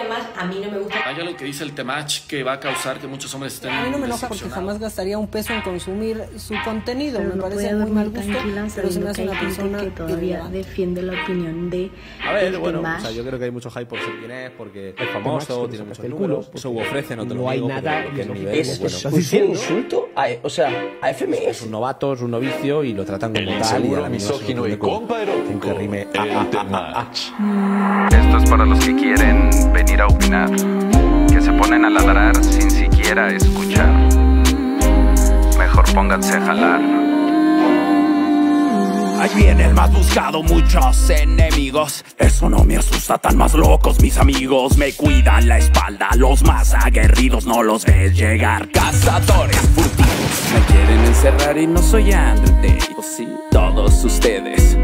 además a mí no me gusta. Hay algo que dice el Temach que va a causar que muchos hombres estén. A mí no me enoja porque jamás gastaría un peso en consumir su contenido. me parece muy mal gusto, pero se me hace una persona que todavía defiende la opinión de. A ver, bueno, yo creo que hay mucho hype por ser quien es, porque es famoso, tiene muchos números, culo, eso ofrece, no te lo No hay nada, es, pues es, un insulto, e, o sea, a FMS. Es pues un novato, es un novicio y lo tratan como tal. Y a misógino y compa que rime. Esto es para los que quieren venir ir a opinar, que se ponen a ladrar sin siquiera escuchar. Mejor pónganse a jalar. Ahí viene el más buscado, muchos enemigos. Eso no me asusta, tan más locos mis amigos. Me cuidan la espalda, los más aguerridos no los ves llegar. Cazadores furtivos. Me quieren encerrar y no soy Andrew todos ustedes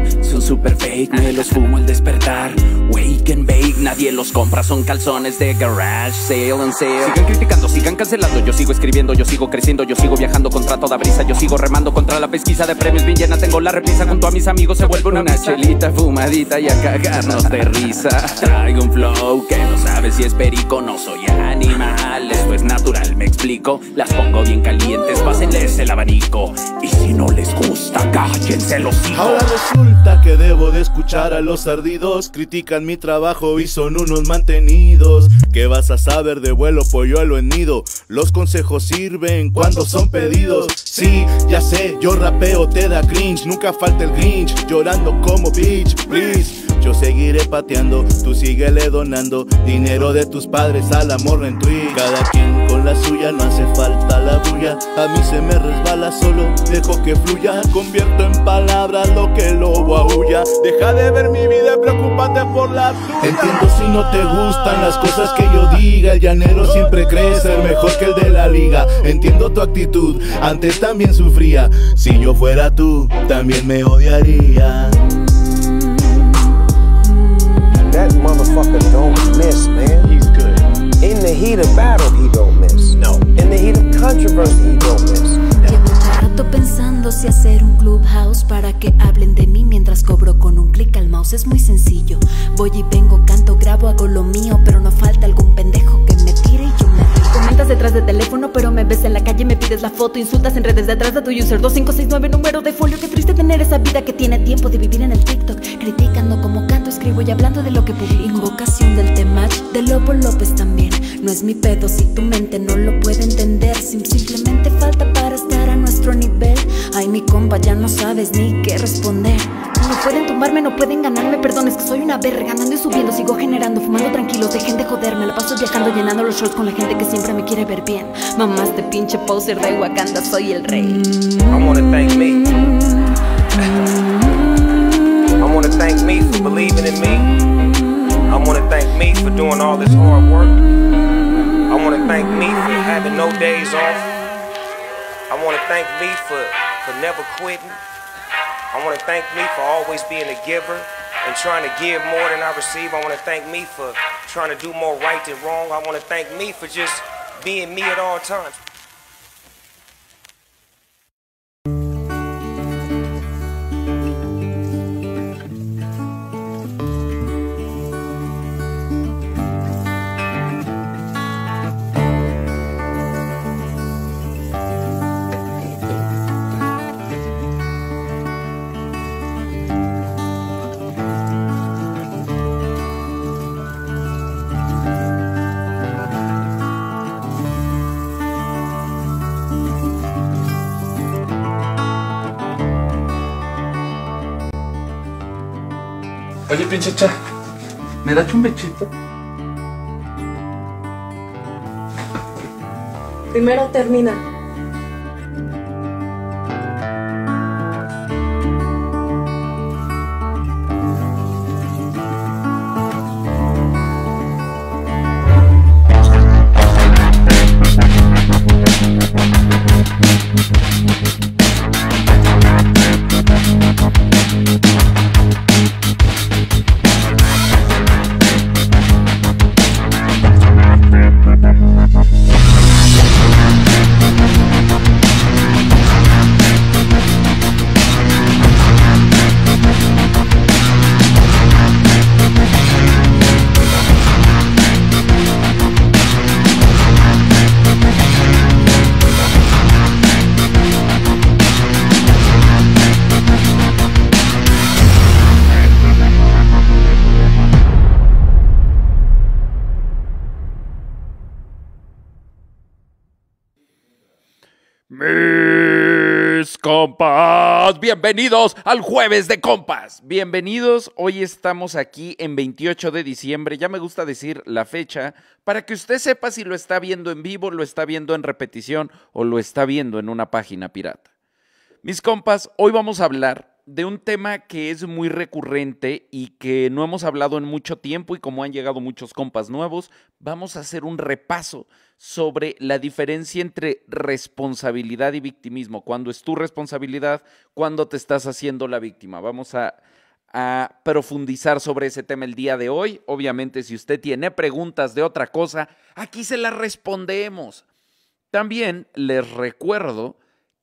super fake, me los fumo al despertar. Wake and bake, nadie los compra, son calzones de garage, sale and sale. Sigan criticando, sigan cancelando, yo sigo escribiendo, yo sigo creciendo, yo sigo viajando contra toda brisa, yo sigo remando contra la pesquisa de premios bien llena. Tengo la repisa junto a mis amigos, se vuelve una, chelita fumadita y a cagarnos de risa. Traigo un flow que no sabes si es perico, no soy animal, esto es natural, me explico. Las pongo bien calientes, pásenles el abanico. Y si no les gusta, cállense los hijos. Ahora resulta que debo de escuchar a los ardidos Critican mi trabajo y son unos mantenidos ¿Qué vas a saber de vuelo, polluelo en nido? Los consejos sirven cuando son pedidos Sí, ya sé, yo rapeo, te da cringe Nunca falta el grinch, llorando como bitch, please yo seguiré pateando, tú síguele donando Dinero de tus padres al amor en Twitch Cada quien con la suya No hace falta la bulla, a mí se me resbala Solo dejo que fluya, convierto en palabras lo que el lobo aúlla Deja de ver mi vida y preocupate por la suya Entiendo si no te gustan las cosas que yo diga El llanero siempre crece ser mejor que el de la liga Entiendo tu actitud, antes también sufría Si yo fuera tú, también me odiaría That motherfucker don't miss, man. He's good. In the heat of battle, he don't no. en Llevo un rato pensando si hacer un clubhouse para que hablen de mí mientras cobro con un clic al mouse. Es muy sencillo. Voy y vengo, canto, grabo, hago lo mío, pero no falta algún pendejo que me tire y yo me Comentas detrás de teléfono, pero me ves en la calle, me pides la foto, insultas en redes detrás de tu user 2569 número de folio. Qué triste tener esa vida que tiene tiempo de vivir en el TikTok, criticando como canto, escribo y hablando de lo que publico. Invocación del tema, de Lobo López también. No es mi pedo si tu mente no lo puede entender Simplemente falta para estar a nuestro nivel Ay mi compa ya no sabes ni qué responder no pueden tumbarme, no pueden ganarme, perdón, es que soy una verga Ganando y subiendo, sigo generando, fumando tranquilo. dejen de joderme La paso viajando, llenando los shows con la gente que siempre me quiere ver bien Mamás de este pinche poser de Wakanda, soy el rey mm. I wanna thank me mm. I wanna thank me for believing in me I wanna thank me for doing all this hard work I want to thank me for having no days off. I want to thank me for, for never quitting. I want to thank me for always being a giver and trying to give more than I receive. I want to thank me for trying to do more right than wrong. I want to thank me for just being me at all times. Oye, pinche cha, ¿me das un bechito? Primero termina. Bienvenidos al jueves de compas. Bienvenidos, hoy estamos aquí en 28 de diciembre, ya me gusta decir la fecha, para que usted sepa si lo está viendo en vivo, lo está viendo en repetición o lo está viendo en una página pirata. Mis compas, hoy vamos a hablar de un tema que es muy recurrente y que no hemos hablado en mucho tiempo y como han llegado muchos compas nuevos, vamos a hacer un repaso sobre la diferencia entre responsabilidad y victimismo. Cuando es tu responsabilidad, cuando te estás haciendo la víctima. Vamos a, profundizar sobre ese tema el día de hoy. Obviamente, si usted tiene preguntas de otra cosa, aquí se las respondemos. También les recuerdo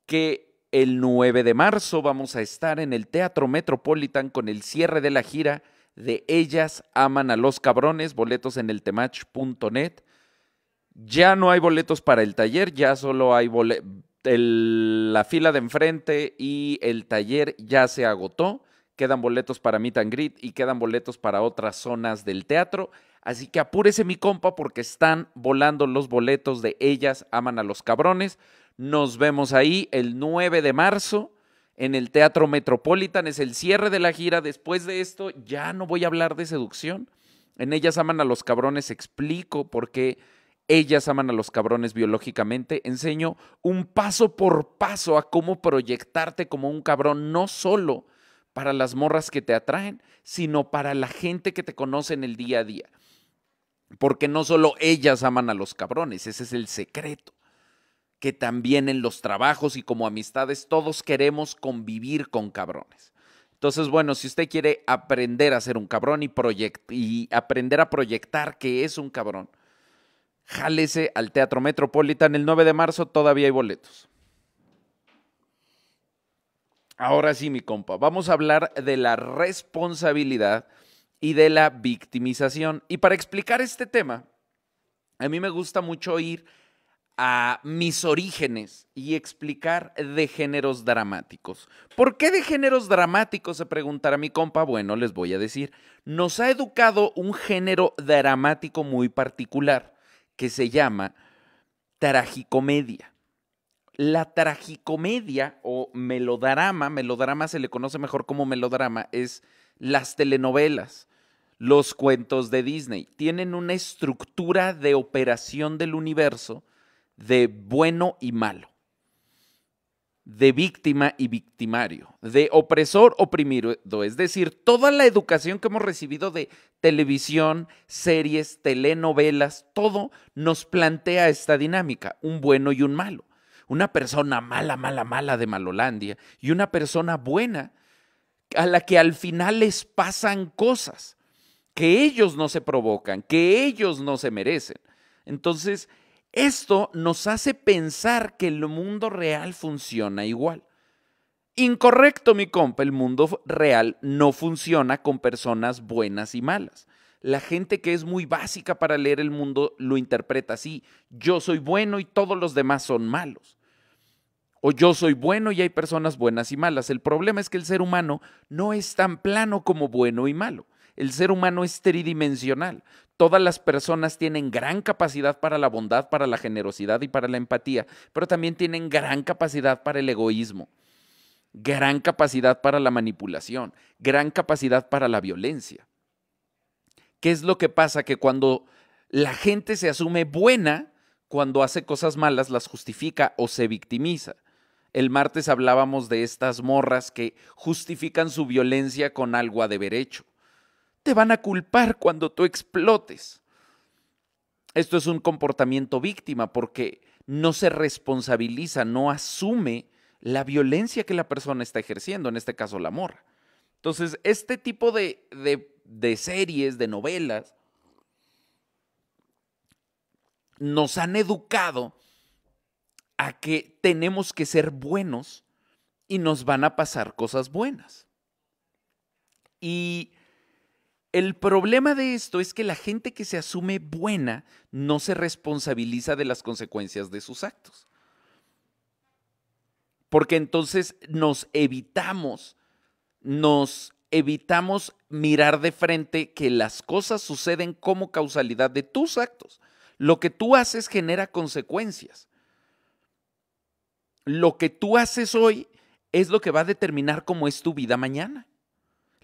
que el 9 de marzo vamos a estar en el Teatro Metropolitan con el cierre de la gira de Ellas Aman a los Cabrones, boletos en el temach.net. Ya no hay boletos para el taller, ya solo hay La fila de enfrente y el taller ya se agotó. Quedan boletos para Meet and Greet y quedan boletos para otras zonas del teatro. Así que apúrese mi compa porque están volando los boletos de Ellas Aman a los Cabrones. Nos vemos ahí el 9 de marzo en el Teatro Metropolitan. Es el cierre de la gira. Después de esto ya no voy a hablar de seducción. En Ellas Aman a los Cabrones explico por qué ellas aman a los cabrones biológicamente. Enseño un paso por paso a cómo proyectarte como un cabrón, no solo para las morras que te atraen, sino para la gente que te conoce en el día a día. Porque no solo ellas aman a los cabrones, ese es el secreto que también en los trabajos y como amistades todos queremos convivir con cabrones. Entonces, bueno, si usted quiere aprender a ser un cabrón y, y aprender a proyectar que es un cabrón, jálese al Teatro Metropolitan el 9 de marzo, todavía hay boletos. Ahora sí, mi compa, vamos a hablar de la responsabilidad y de la victimización. Y para explicar este tema, a mí me gusta mucho ir a mis orígenes y explicar de géneros dramáticos. ¿Por qué de géneros dramáticos? Se preguntará mi compa. Bueno, les voy a decir. Nos ha educado un género dramático muy particular que se llama tragicomedia. La tragicomedia o melodrama, melodrama se le conoce mejor como melodrama, es las telenovelas los cuentos de Disney. Tienen una estructura de operación del universo de bueno y malo, de víctima y victimario, de opresor, oprimido. Es decir, toda la educación que hemos recibido de televisión, series, telenovelas, todo nos plantea esta dinámica, un bueno y un malo. Una persona mala, mala, mala de Malolandia y una persona buena a la que al final les pasan cosas que ellos no se provocan, que ellos no se merecen. Entonces, esto nos hace pensar que el mundo real funciona igual. Incorrecto, mi compa, el mundo real no funciona con personas buenas y malas. La gente que es muy básica para leer el mundo lo interpreta así. Yo soy bueno y todos los demás son malos. O yo soy bueno y hay personas buenas y malas. El problema es que el ser humano no es tan plano como bueno y malo. El ser humano es tridimensional. Todas las personas tienen gran capacidad para la bondad, para la generosidad y para la empatía, pero también tienen gran capacidad para el egoísmo, gran capacidad para la manipulación, gran capacidad para la violencia. ¿Qué es lo que pasa? Que cuando la gente se asume buena, cuando hace cosas malas las justifica o se victimiza. El martes hablábamos de estas morras que justifican su violencia con algo a deber hecho te van a culpar cuando tú explotes. Esto es un comportamiento víctima porque no se responsabiliza, no asume la violencia que la persona está ejerciendo, en este caso la morra. Entonces, este tipo de, de, de series, de novelas, nos han educado a que tenemos que ser buenos y nos van a pasar cosas buenas. Y el problema de esto es que la gente que se asume buena no se responsabiliza de las consecuencias de sus actos. Porque entonces nos evitamos, nos evitamos mirar de frente que las cosas suceden como causalidad de tus actos. Lo que tú haces genera consecuencias. Lo que tú haces hoy es lo que va a determinar cómo es tu vida mañana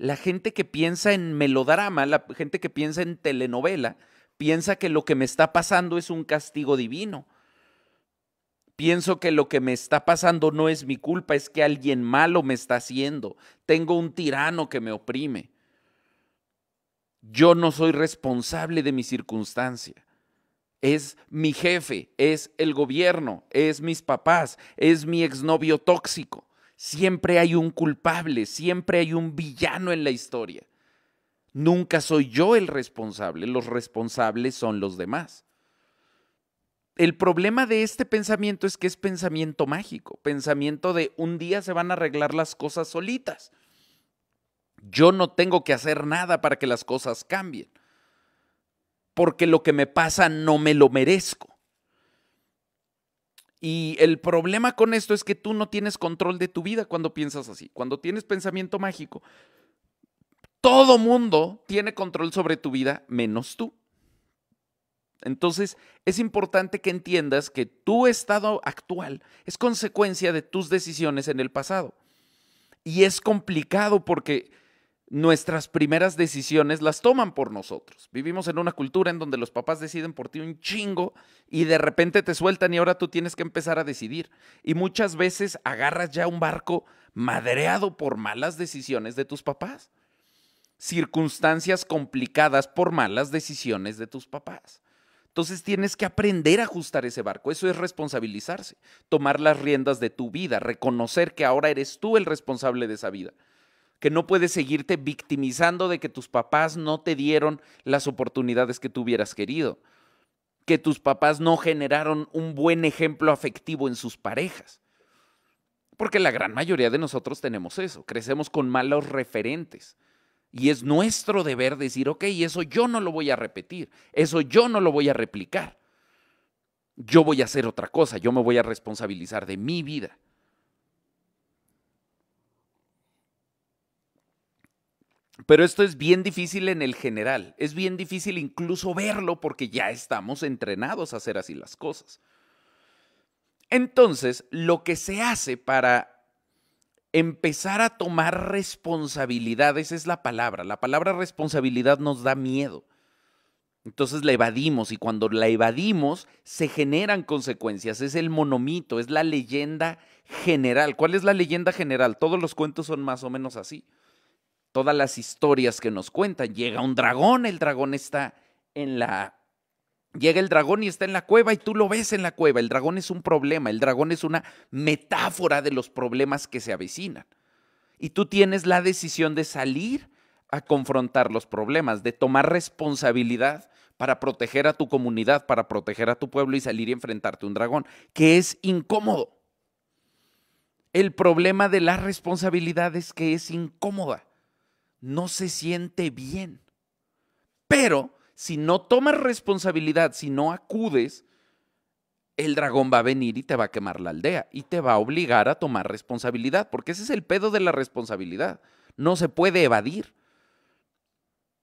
la gente que piensa en melodrama, la gente que piensa en telenovela, piensa que lo que me está pasando es un castigo divino. Pienso que lo que me está pasando no es mi culpa, es que alguien malo me está haciendo. Tengo un tirano que me oprime. Yo no soy responsable de mi circunstancia. Es mi jefe, es el gobierno, es mis papás, es mi exnovio tóxico. Siempre hay un culpable, siempre hay un villano en la historia. Nunca soy yo el responsable, los responsables son los demás. El problema de este pensamiento es que es pensamiento mágico, pensamiento de un día se van a arreglar las cosas solitas. Yo no tengo que hacer nada para que las cosas cambien, porque lo que me pasa no me lo merezco. Y el problema con esto es que tú no tienes control de tu vida cuando piensas así. Cuando tienes pensamiento mágico, todo mundo tiene control sobre tu vida menos tú. Entonces, es importante que entiendas que tu estado actual es consecuencia de tus decisiones en el pasado. Y es complicado porque nuestras primeras decisiones las toman por nosotros. Vivimos en una cultura en donde los papás deciden por ti un chingo y de repente te sueltan y ahora tú tienes que empezar a decidir. Y muchas veces agarras ya un barco madreado por malas decisiones de tus papás. Circunstancias complicadas por malas decisiones de tus papás. Entonces tienes que aprender a ajustar ese barco. Eso es responsabilizarse, tomar las riendas de tu vida, reconocer que ahora eres tú el responsable de esa vida que no puedes seguirte victimizando de que tus papás no te dieron las oportunidades que tú hubieras querido, que tus papás no generaron un buen ejemplo afectivo en sus parejas. Porque la gran mayoría de nosotros tenemos eso, crecemos con malos referentes. Y es nuestro deber decir, ok, eso yo no lo voy a repetir, eso yo no lo voy a replicar. Yo voy a hacer otra cosa, yo me voy a responsabilizar de mi vida. Pero esto es bien difícil en el general, es bien difícil incluso verlo porque ya estamos entrenados a hacer así las cosas. Entonces, lo que se hace para empezar a tomar responsabilidades es la palabra. La palabra responsabilidad nos da miedo. Entonces la evadimos y cuando la evadimos se generan consecuencias. Es el monomito, es la leyenda general. ¿Cuál es la leyenda general? Todos los cuentos son más o menos así todas las historias que nos cuentan. Llega un dragón, el dragón está en la... Llega el dragón y está en la cueva y tú lo ves en la cueva. El dragón es un problema, el dragón es una metáfora de los problemas que se avecinan. Y tú tienes la decisión de salir a confrontar los problemas, de tomar responsabilidad para proteger a tu comunidad, para proteger a tu pueblo y salir y enfrentarte a un dragón, que es incómodo. El problema de la responsabilidad es que es incómoda no se siente bien. Pero si no tomas responsabilidad, si no acudes, el dragón va a venir y te va a quemar la aldea y te va a obligar a tomar responsabilidad, porque ese es el pedo de la responsabilidad. No se puede evadir.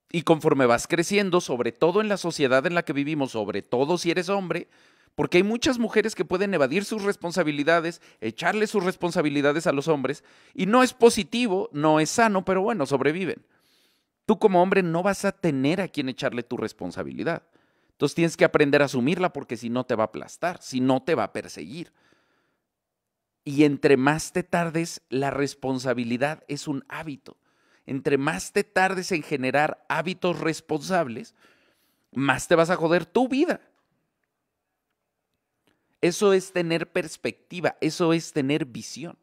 Y conforme vas creciendo, sobre todo en la sociedad en la que vivimos, sobre todo si eres hombre, porque hay muchas mujeres que pueden evadir sus responsabilidades, echarle sus responsabilidades a los hombres, y no es positivo, no es sano, pero bueno, sobreviven. Tú como hombre no vas a tener a quien echarle tu responsabilidad. Entonces tienes que aprender a asumirla porque si no te va a aplastar, si no te va a perseguir. Y entre más te tardes, la responsabilidad es un hábito. Entre más te tardes en generar hábitos responsables, más te vas a joder tu vida. Eso es tener perspectiva, eso es tener visión,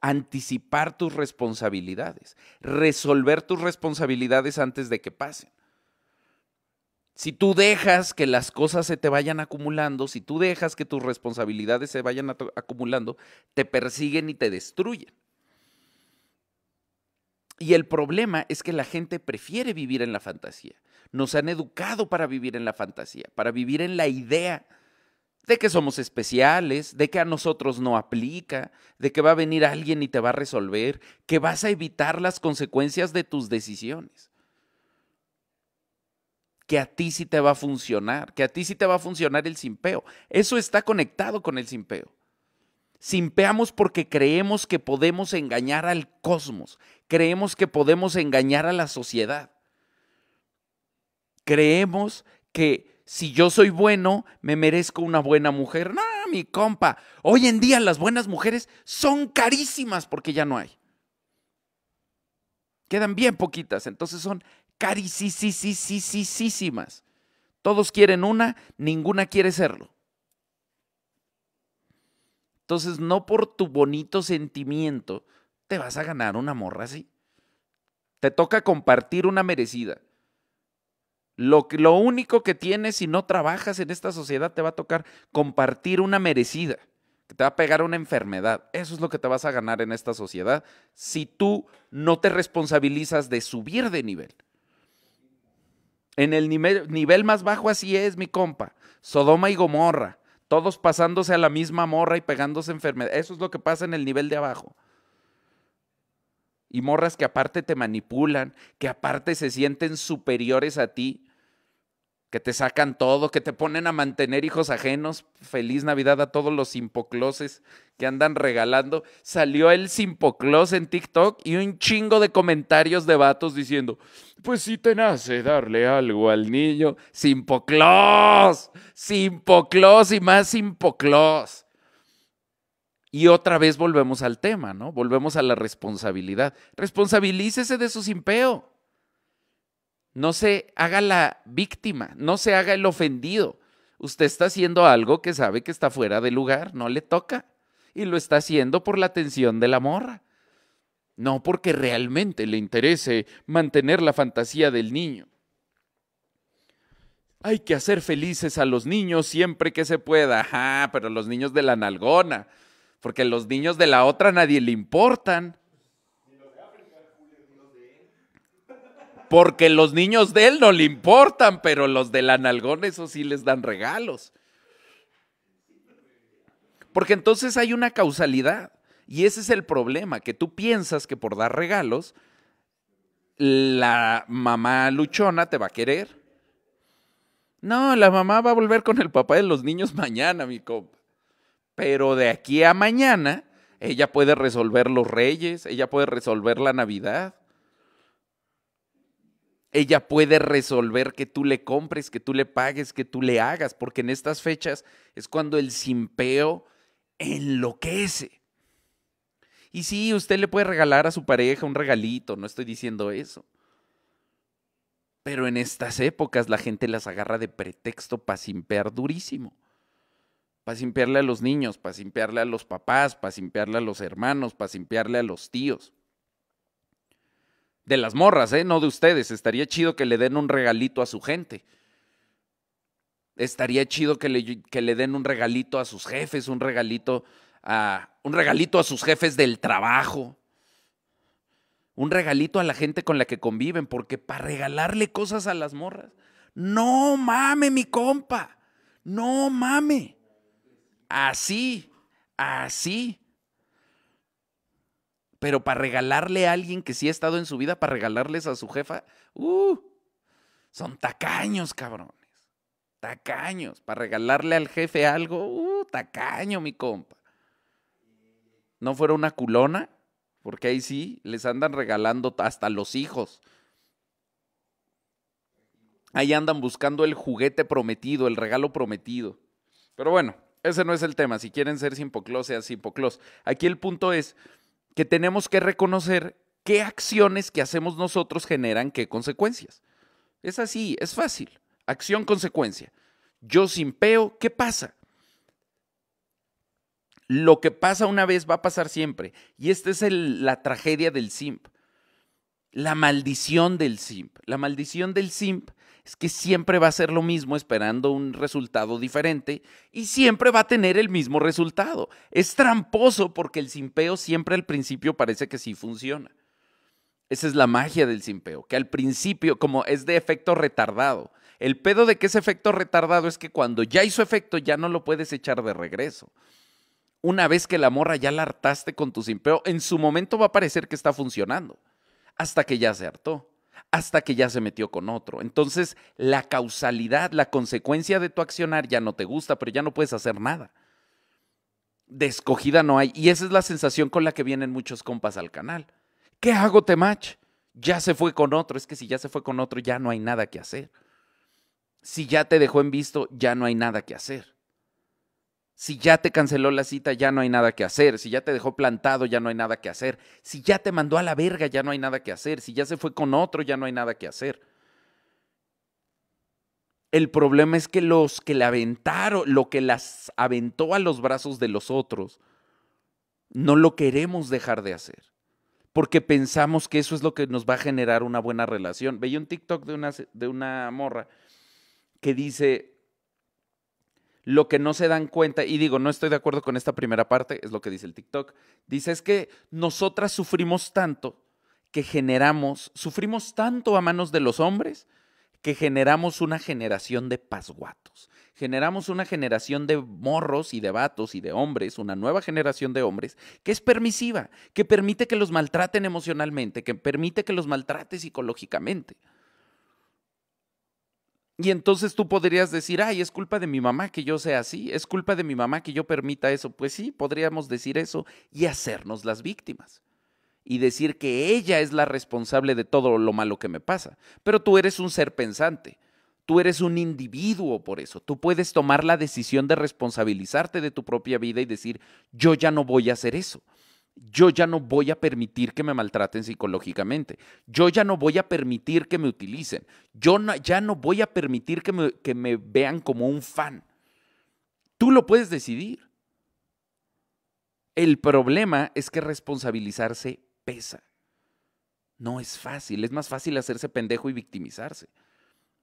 anticipar tus responsabilidades, resolver tus responsabilidades antes de que pasen. Si tú dejas que las cosas se te vayan acumulando, si tú dejas que tus responsabilidades se vayan acumulando, te persiguen y te destruyen. Y el problema es que la gente prefiere vivir en la fantasía. Nos han educado para vivir en la fantasía, para vivir en la idea de que somos especiales, de que a nosotros no aplica, de que va a venir alguien y te va a resolver, que vas a evitar las consecuencias de tus decisiones. Que a ti sí te va a funcionar, que a ti sí te va a funcionar el simpeo. Eso está conectado con el simpeo. Simpeamos porque creemos que podemos engañar al cosmos, creemos que podemos engañar a la sociedad. Creemos que si yo soy bueno, me merezco una buena mujer. No, mi compa, hoy en día las buenas mujeres son carísimas porque ya no hay. Quedan bien poquitas, entonces son carísimas. Todos quieren una, ninguna quiere serlo. Entonces, no por tu bonito sentimiento te vas a ganar una morra así. Te toca compartir una merecida. Lo, único que tienes si no trabajas en esta sociedad te va a tocar compartir una merecida, que te va a pegar una enfermedad. Eso es lo que te vas a ganar en esta sociedad si tú no te responsabilizas de subir de nivel. En el nivel más bajo así es, mi compa. Sodoma y Gomorra. Todos pasándose a la misma morra y pegándose enfermedad. Eso es lo que pasa en el nivel de abajo y morras que aparte te manipulan, que aparte se sienten superiores a ti, que te sacan todo, que te ponen a mantener hijos ajenos. Feliz Navidad a todos los simpocloses que andan regalando. Salió el simpoclos en TikTok y un chingo de comentarios de vatos diciendo, pues si te nace darle algo al niño, simpoclos, simpoclos y más simpoclos. Y otra vez volvemos al tema, ¿no? Volvemos a la responsabilidad. Responsabilícese de su simpeo. No se haga la víctima, no se haga el ofendido. Usted está haciendo algo que sabe que está fuera de lugar, no le toca. Y lo está haciendo por la atención de la morra. No porque realmente le interese mantener la fantasía del niño. Hay que hacer felices a los niños siempre que se pueda. Ajá, pero los niños de la nalgona. Porque los niños de la otra nadie le importan. porque los niños de él no le importan, pero los del analgón, eso sí les dan regalos. Porque entonces hay una causalidad. Y ese es el problema, que tú piensas que por dar regalos, la mamá luchona te va a querer. No, la mamá va a volver con el papá de los niños mañana, mi compa. Pero de aquí a mañana, ella puede resolver los reyes, ella puede resolver la Navidad ella puede resolver que tú le compres, que tú le pagues, que tú le hagas, porque en estas fechas es cuando el simpeo enloquece. Y sí, usted le puede regalar a su pareja un regalito, no estoy diciendo eso. Pero en estas épocas la gente las agarra de pretexto para simpear durísimo. Para simpearle a los niños, para simpearle a los papás, para simpearle a los hermanos, para simpearle a los tíos de las morras, ¿eh? no de ustedes. Estaría chido que le den un regalito a su gente. Estaría chido que le, que le den un regalito a sus jefes, un regalito a, un regalito a sus jefes del trabajo. Un regalito a la gente con la que conviven, porque para regalarle cosas a las morras, no mame, mi compa, no mame. Así, así pero para regalarle a alguien que sí ha estado en su vida, para regalarles a su jefa, uh, son tacaños, cabrones. Tacaños. Para regalarle al jefe algo, uh, tacaño, mi compa. No fuera una culona, porque ahí sí les andan regalando hasta los hijos. Ahí andan buscando el juguete prometido, el regalo prometido. Pero bueno, ese no es el tema. Si quieren ser simpoclos, sean simpoclos. Aquí el punto es, que tenemos que reconocer qué acciones que hacemos nosotros generan qué consecuencias. Es así, es fácil. Acción, consecuencia. Yo simpeo, ¿qué pasa? Lo que pasa una vez va a pasar siempre. Y esta es la tragedia del simp. La maldición del simp. La maldición del simp es que siempre va a ser lo mismo esperando un resultado diferente y siempre va a tener el mismo resultado. Es tramposo porque el simpeo siempre al principio parece que sí funciona. Esa es la magia del simpeo, que al principio como es de efecto retardado. El pedo de que es efecto retardado es que cuando ya hizo efecto ya no lo puedes echar de regreso. Una vez que la morra ya la hartaste con tu simpeo, en su momento va a parecer que está funcionando, hasta que ya se hartó hasta que ya se metió con otro. Entonces, la causalidad, la consecuencia de tu accionar ya no te gusta, pero ya no puedes hacer nada. De escogida no hay. Y esa es la sensación con la que vienen muchos compas al canal. ¿Qué hago, Temach? Ya se fue con otro. Es que si ya se fue con otro, ya no hay nada que hacer. Si ya te dejó en visto, ya no hay nada que hacer. Si ya te canceló la cita, ya no hay nada que hacer. Si ya te dejó plantado, ya no hay nada que hacer. Si ya te mandó a la verga, ya no hay nada que hacer. Si ya se fue con otro, ya no hay nada que hacer. El problema es que los que la aventaron, lo que las aventó a los brazos de los otros, no lo queremos dejar de hacer. Porque pensamos que eso es lo que nos va a generar una buena relación. Veía un TikTok de una, de una morra que dice, lo que no se dan cuenta, y digo, no estoy de acuerdo con esta primera parte, es lo que dice el TikTok, dice es que nosotras sufrimos tanto que generamos, sufrimos tanto a manos de los hombres que generamos una generación de pasguatos, generamos una generación de morros y de vatos y de hombres, una nueva generación de hombres que es permisiva, que permite que los maltraten emocionalmente, que permite que los maltrate psicológicamente. Y entonces tú podrías decir, ay, es culpa de mi mamá que yo sea así, es culpa de mi mamá que yo permita eso. Pues sí, podríamos decir eso y hacernos las víctimas. Y decir que ella es la responsable de todo lo malo que me pasa. Pero tú eres un ser pensante, tú eres un individuo por eso. Tú puedes tomar la decisión de responsabilizarte de tu propia vida y decir, yo ya no voy a hacer eso yo ya no voy a permitir que me maltraten psicológicamente, yo ya no voy a permitir que me utilicen, yo ya no voy a permitir que me, que me vean como un fan. Tú lo puedes decidir. El problema es que responsabilizarse pesa. No es fácil, es más fácil hacerse pendejo y victimizarse.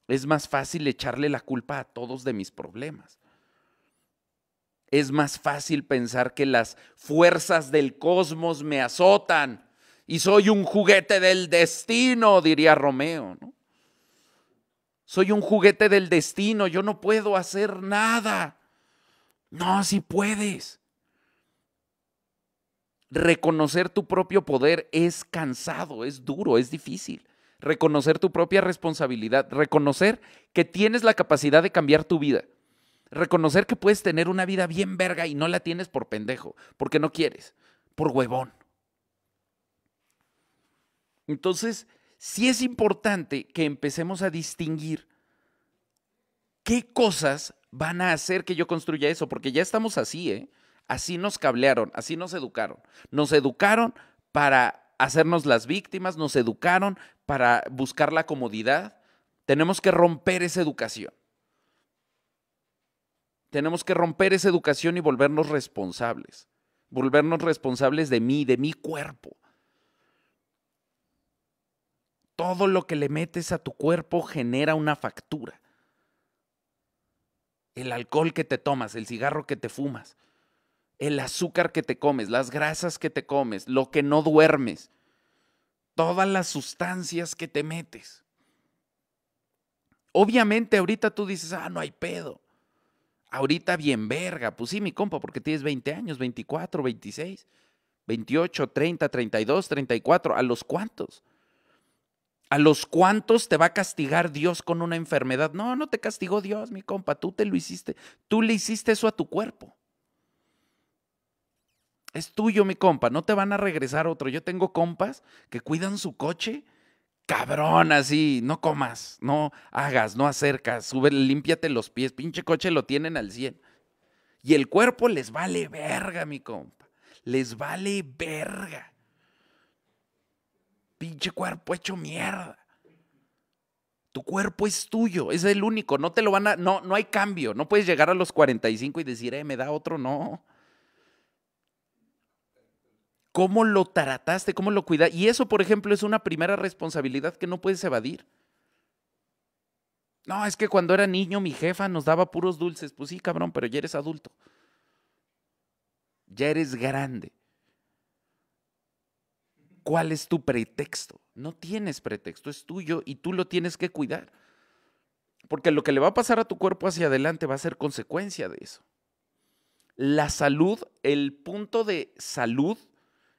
Es más fácil echarle la culpa a todos de mis problemas. Es más fácil pensar que las fuerzas del cosmos me azotan y soy un juguete del destino, diría Romeo. Soy un juguete del destino, yo no puedo hacer nada. No, si sí puedes. Reconocer tu propio poder es cansado, es duro, es difícil. Reconocer tu propia responsabilidad, reconocer que tienes la capacidad de cambiar tu vida Reconocer que puedes tener una vida bien verga y no la tienes por pendejo, porque no quieres, por huevón. Entonces, sí es importante que empecemos a distinguir qué cosas van a hacer que yo construya eso, porque ya estamos así, ¿eh? Así nos cablearon, así nos educaron. Nos educaron para hacernos las víctimas, nos educaron para buscar la comodidad. Tenemos que romper esa educación. Tenemos que romper esa educación y volvernos responsables. Volvernos responsables de mí, de mi cuerpo. Todo lo que le metes a tu cuerpo genera una factura. El alcohol que te tomas, el cigarro que te fumas, el azúcar que te comes, las grasas que te comes, lo que no duermes, todas las sustancias que te metes. Obviamente ahorita tú dices, ah, no hay pedo ahorita bien verga. Pues sí, mi compa, porque tienes 20 años, 24, 26, 28, 30, 32, 34. ¿A los cuántos? ¿A los cuántos te va a castigar Dios con una enfermedad? No, no te castigó Dios, mi compa, tú te lo hiciste. Tú le hiciste eso a tu cuerpo. Es tuyo, mi compa, no te van a regresar otro. Yo tengo compas que cuidan su coche cabrón, así, no comas, no hagas, no acercas, sube, límpiate los pies, pinche coche lo tienen al 100. Y el cuerpo les vale verga, mi compa, les vale verga. Pinche cuerpo hecho mierda. Tu cuerpo es tuyo, es el único, no te lo van a, no, no hay cambio, no puedes llegar a los 45 y decir, eh, me da otro, no cómo lo trataste? cómo lo cuidaste. Y eso, por ejemplo, es una primera responsabilidad que no puedes evadir. No, es que cuando era niño mi jefa nos daba puros dulces. Pues sí, cabrón, pero ya eres adulto. Ya eres grande. ¿Cuál es tu pretexto? No tienes pretexto, es tuyo y tú lo tienes que cuidar. Porque lo que le va a pasar a tu cuerpo hacia adelante va a ser consecuencia de eso. La salud, el punto de salud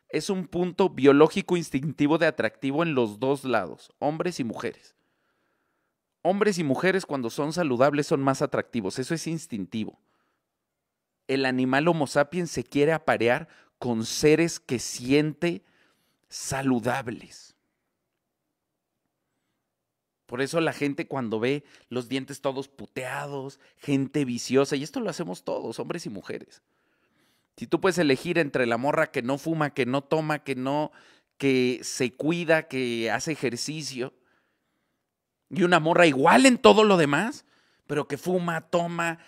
es un punto biológico instintivo de atractivo en los dos lados, hombres y mujeres. Hombres y mujeres cuando son saludables son más atractivos, eso es instintivo. El animal Homo sapiens se quiere aparear con seres que siente saludables. Por eso la gente cuando ve los dientes todos puteados, gente viciosa, y esto lo hacemos todos, hombres y mujeres si tú puedes elegir entre la morra que no fuma, que no toma, que no, que se cuida, que hace ejercicio, y una morra igual en todo lo demás, pero que fuma, toma,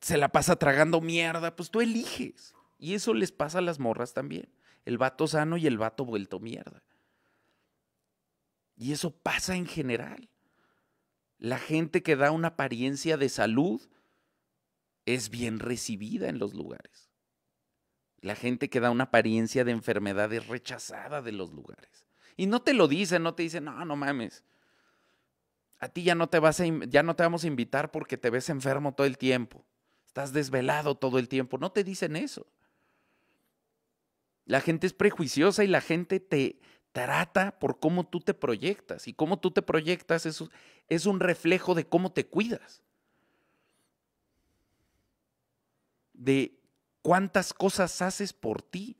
se la pasa tragando mierda, pues tú eliges. Y eso les pasa a las morras también. El vato sano y el vato vuelto mierda. Y eso pasa en general. La gente que da una apariencia de salud es bien recibida en los lugares. La gente que da una apariencia de enfermedad es rechazada de los lugares. Y no te lo dicen, no te dicen, no, no mames. A ti ya no te, vas vamos a invitar porque te ves enfermo todo el tiempo. Estás desvelado todo el tiempo. No te dicen eso. La gente es prejuiciosa y la gente te trata por cómo tú te proyectas. Y cómo tú te proyectas es, es un reflejo de cómo te cuidas. De ¿Cuántas cosas haces por ti?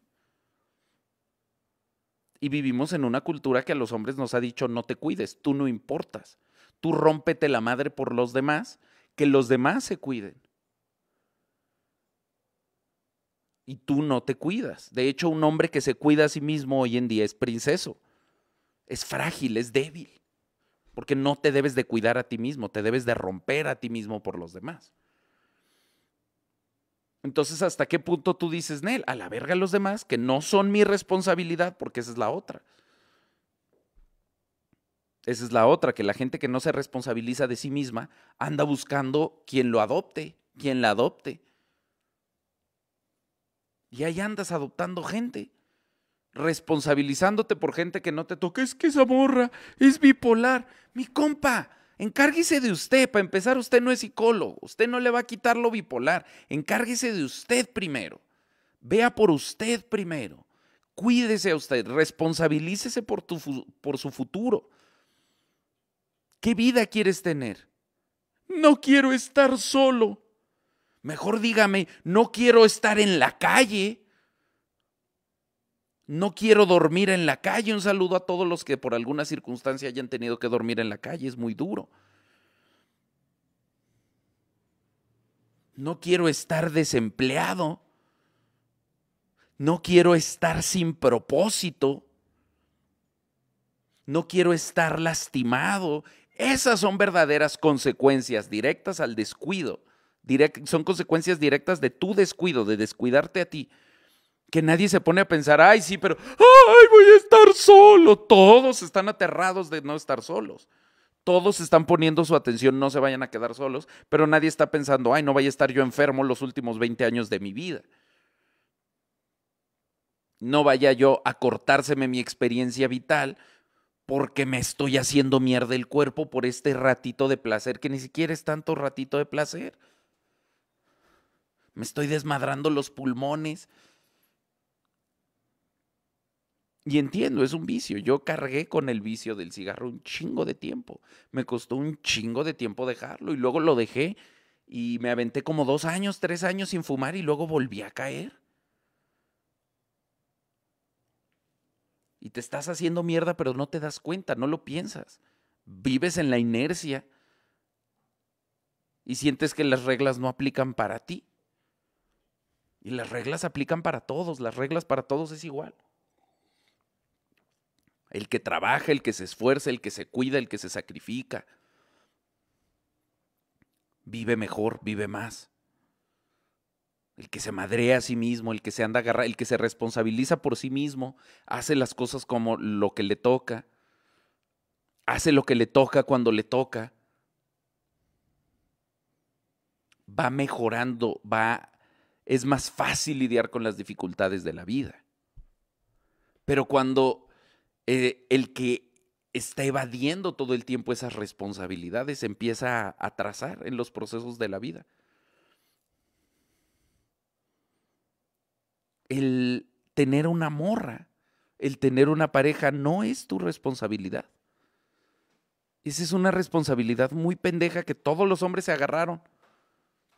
Y vivimos en una cultura que a los hombres nos ha dicho, no te cuides, tú no importas, tú rómpete la madre por los demás, que los demás se cuiden. Y tú no te cuidas. De hecho, un hombre que se cuida a sí mismo hoy en día es princeso, es frágil, es débil, porque no te debes de cuidar a ti mismo, te debes de romper a ti mismo por los demás. Entonces, ¿hasta qué punto tú dices, Nel, a la verga los demás, que no son mi responsabilidad, porque esa es la otra? Esa es la otra, que la gente que no se responsabiliza de sí misma anda buscando quien lo adopte, quien la adopte. Y ahí andas adoptando gente, responsabilizándote por gente que no te toca. Es que esa morra es bipolar, mi compa. Encárguese de usted. Para empezar, usted no es psicólogo. Usted no le va a quitar lo bipolar. Encárguese de usted primero. Vea por usted primero. Cuídese a usted. Responsabilícese por, por su futuro. ¿Qué vida quieres tener? No quiero estar solo. Mejor dígame, no quiero estar en la calle. No quiero dormir en la calle. Un saludo a todos los que por alguna circunstancia hayan tenido que dormir en la calle. Es muy duro. No quiero estar desempleado. No quiero estar sin propósito. No quiero estar lastimado. Esas son verdaderas consecuencias directas al descuido. son consecuencias directas de tu descuido, de descuidarte a ti que nadie se pone a pensar, ay, sí, pero, ay, voy a estar solo. Todos están aterrados de no estar solos. Todos están poniendo su atención, no se vayan a quedar solos, pero nadie está pensando, ay, no vaya a estar yo enfermo los últimos 20 años de mi vida. No vaya yo a cortárseme mi experiencia vital porque me estoy haciendo mierda el cuerpo por este ratito de placer, que ni siquiera es tanto ratito de placer. Me estoy desmadrando los pulmones, y entiendo, es un vicio. Yo cargué con el vicio del cigarro un chingo de tiempo. Me costó un chingo de tiempo dejarlo y luego lo dejé y me aventé como dos años, tres años sin fumar y luego volví a caer. Y te estás haciendo mierda, pero no te das cuenta, no lo piensas. Vives en la inercia y sientes que las reglas no aplican para ti. Y las reglas aplican para todos, las reglas para todos es igual el que trabaja, el que se esfuerza, el que se cuida, el que se sacrifica. Vive mejor, vive más. El que se madrea a sí mismo, el que se anda agarrar, el que se responsabiliza por sí mismo, hace las cosas como lo que le toca, hace lo que le toca cuando le toca, va mejorando, va, es más fácil lidiar con las dificultades de la vida. Pero cuando eh, el que está evadiendo todo el tiempo esas responsabilidades empieza a atrasar en los procesos de la vida. El tener una morra, el tener una pareja no es tu responsabilidad. Esa es una responsabilidad muy pendeja que todos los hombres se agarraron.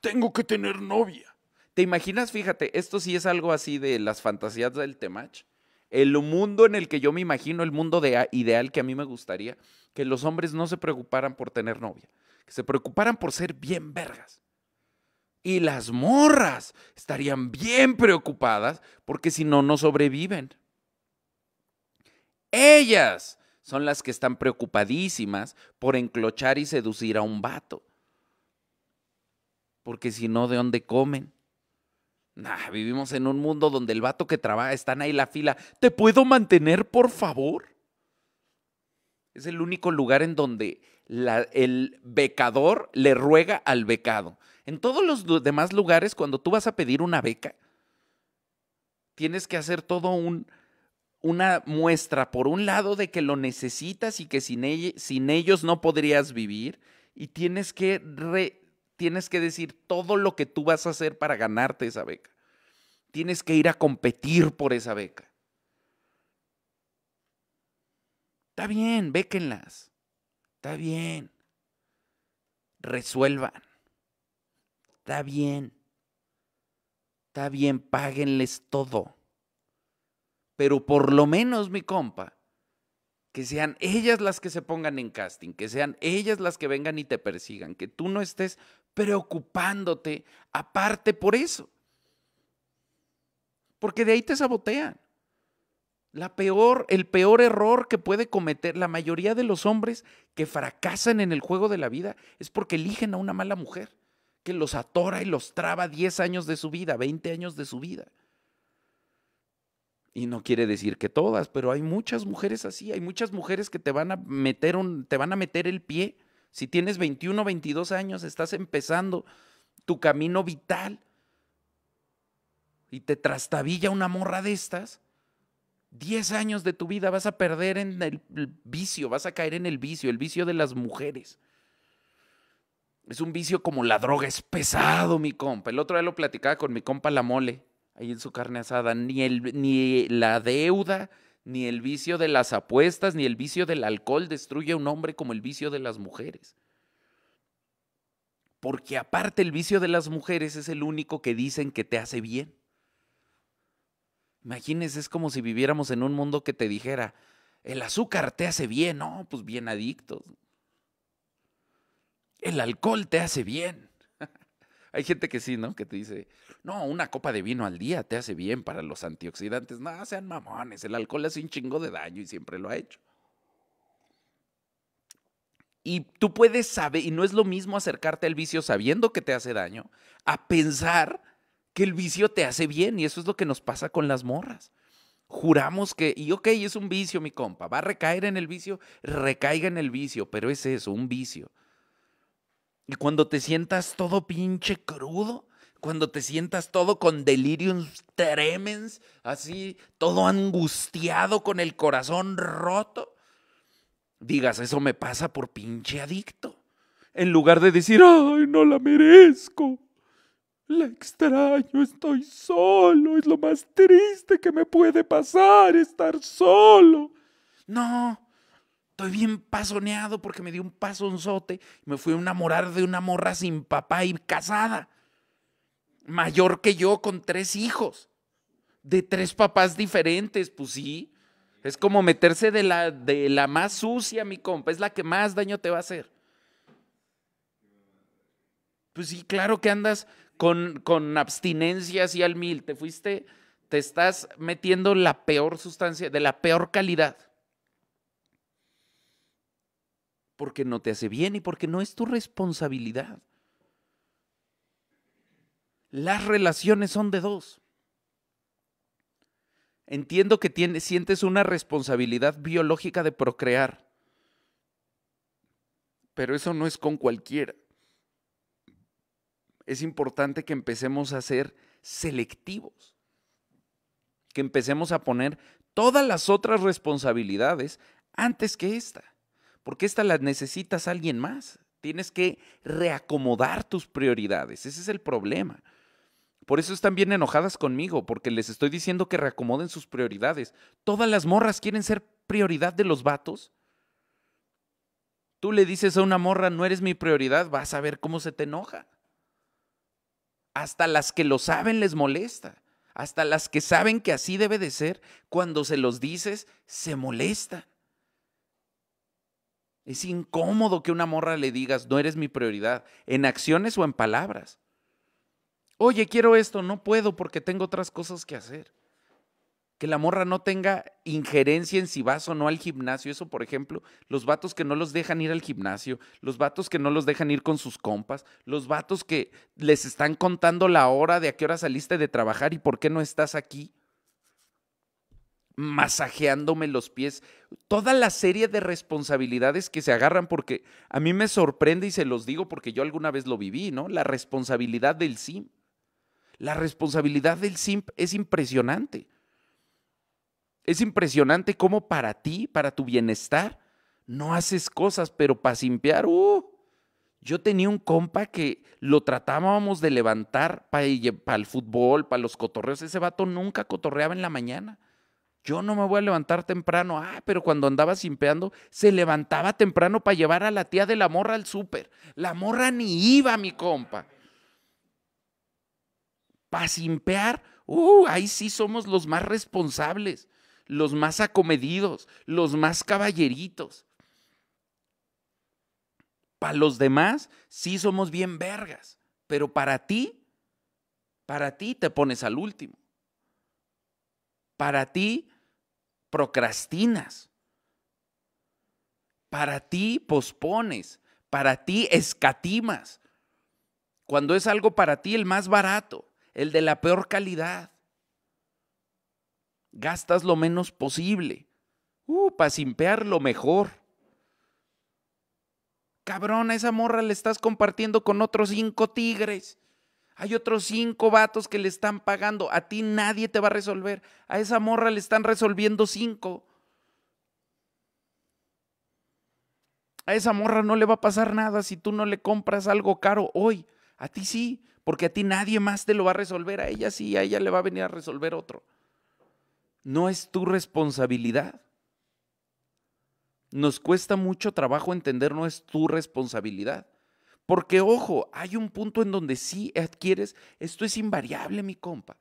Tengo que tener novia. ¿Te imaginas? Fíjate, esto sí es algo así de las fantasías del temach el mundo en el que yo me imagino, el mundo ideal que a mí me gustaría, que los hombres no se preocuparan por tener novia, que se preocuparan por ser bien vergas. Y las morras estarían bien preocupadas porque si no, no sobreviven. Ellas son las que están preocupadísimas por enclochar y seducir a un vato. Porque si no, ¿de dónde comen? vivimos en un mundo donde el vato que trabaja están ahí la fila. ¿Te puedo mantener, por favor? Es el único lugar en donde el becador le ruega al becado. En todos los demás lugares, cuando tú vas a pedir una beca, tienes que hacer todo un una muestra, por un lado, de que lo necesitas y que sin, sin ellos no podrías vivir, y tienes que Tienes que decir todo lo que tú vas a hacer para ganarte esa beca. Tienes que ir a competir por esa beca. Está bien, béquenlas. Está bien. Resuelvan. Está bien. Está bien, páguenles todo. Pero por lo menos, mi compa, que sean ellas las que se pongan en casting, que sean ellas las que vengan y te persigan, que tú no estés preocupándote aparte por eso. Porque de ahí te sabotean. La peor, el peor error que puede cometer la mayoría de los hombres que fracasan en el juego de la vida es porque eligen a una mala mujer que los atora y los traba 10 años de su vida, 20 años de su vida. Y no quiere decir que todas, pero hay muchas mujeres así, hay muchas mujeres que te van a meter un, te van a meter el pie si tienes 21 22 años, estás empezando tu camino vital y te trastabilla una morra de estas, 10 años de tu vida vas a perder en el vicio, vas a caer en el vicio, el vicio de las mujeres. Es un vicio como la droga, es pesado, mi compa. El otro día lo platicaba con mi compa La Mole, ahí en su carne asada. Ni, ni la deuda, ni el vicio de las apuestas, ni el vicio del alcohol destruye a un hombre como el vicio de las mujeres. Porque aparte el vicio de las mujeres es el único que dicen que te hace bien. Imagínense, es como si viviéramos en un mundo que te dijera, el azúcar te hace bien, no, pues bien adictos. El alcohol te hace bien. Hay gente que sí, ¿no? Que te dice, no, una copa de vino al día te hace bien para los antioxidantes. No, sean mamones, el alcohol hace un chingo de daño y siempre lo ha hecho. Y tú puedes saber, y no es lo mismo acercarte al vicio sabiendo que te hace daño, a pensar que el vicio te hace bien. Y eso es lo que nos pasa con las morras juramos que, y ok, es un vicio, mi compa, va a recaer en el vicio, recaiga en el vicio, pero es eso, un vicio. Y cuando te sientas todo pinche crudo, cuando te sientas todo con delirium tremens, así, todo angustiado, con el corazón roto, digas, eso me pasa por pinche adicto. En lugar de decir, ay, no la merezco, la extraño, estoy solo, es lo más triste que me puede pasar estar solo. No, Estoy bien pasoneado porque me dio un pasonzote. Me fui a enamorar de una morra sin papá y casada. Mayor que yo con tres hijos. De tres papás diferentes, pues sí. Es como meterse de la, de la más sucia, mi compa. Es la que más daño te va a hacer. Pues sí, claro que andas con, con abstinencias y al mil. Te fuiste, te estás metiendo la peor sustancia, de la peor calidad. porque no te hace bien y porque no es tu responsabilidad. Las relaciones son de dos. Entiendo que sientes una responsabilidad biológica de procrear, pero eso no es con cualquiera. Es importante que empecemos a ser selectivos, que empecemos a poner todas las otras responsabilidades antes que esta porque esta la necesitas a alguien más. Tienes que reacomodar tus prioridades. Ese es el problema. Por eso están bien enojadas conmigo, porque les estoy diciendo que reacomoden sus prioridades. Todas las morras quieren ser prioridad de los vatos. Tú le dices a una morra, no eres mi prioridad, vas a ver cómo se te enoja. Hasta las que lo saben les molesta. Hasta las que saben que así debe de ser, cuando se los dices, se molesta. Es incómodo que una morra le digas, no eres mi prioridad, en acciones o en palabras. Oye, quiero esto, no puedo porque tengo otras cosas que hacer. Que la morra no tenga injerencia en si vas o no al gimnasio. Eso, por ejemplo, los vatos que no los dejan ir al gimnasio, los vatos que no los dejan ir con sus compas, los vatos que les están contando la hora de a qué hora saliste de trabajar y por qué no estás aquí masajeándome los pies, toda la serie de responsabilidades que se agarran, porque a mí me sorprende y se los digo porque yo alguna vez lo viví, ¿no? La responsabilidad del SIM. La responsabilidad del SIMP es impresionante. Es impresionante cómo para ti, para tu bienestar, no haces cosas, pero para simpear, uh, yo tenía un compa que lo tratábamos de levantar para el fútbol, para los cotorreos. Ese vato nunca cotorreaba en la mañana. Yo no me voy a levantar temprano. Ah, pero cuando andaba simpeando, se levantaba temprano para llevar a la tía de la morra al súper. La morra ni iba, mi compa. Para simpear, uh, ahí sí somos los más responsables, los más acomedidos, los más caballeritos. Para los demás, sí somos bien vergas, pero para ti, para ti te pones al último. Para ti procrastinas. Para ti pospones, para ti escatimas. Cuando es algo para ti el más barato, el de la peor calidad. Gastas lo menos posible. Uh, para simpear lo mejor. Cabrón, a esa morra le estás compartiendo con otros cinco tigres. Hay otros cinco vatos que le están pagando. A ti nadie te va a resolver. A esa morra le están resolviendo cinco. A esa morra no le va a pasar nada si tú no le compras algo caro hoy. A ti sí, porque a ti nadie más te lo va a resolver. A ella sí, a ella le va a venir a resolver otro. No es tu responsabilidad. Nos cuesta mucho trabajo entender no es tu responsabilidad. Porque ojo, hay un punto en donde sí adquieres, esto es invariable, mi compa.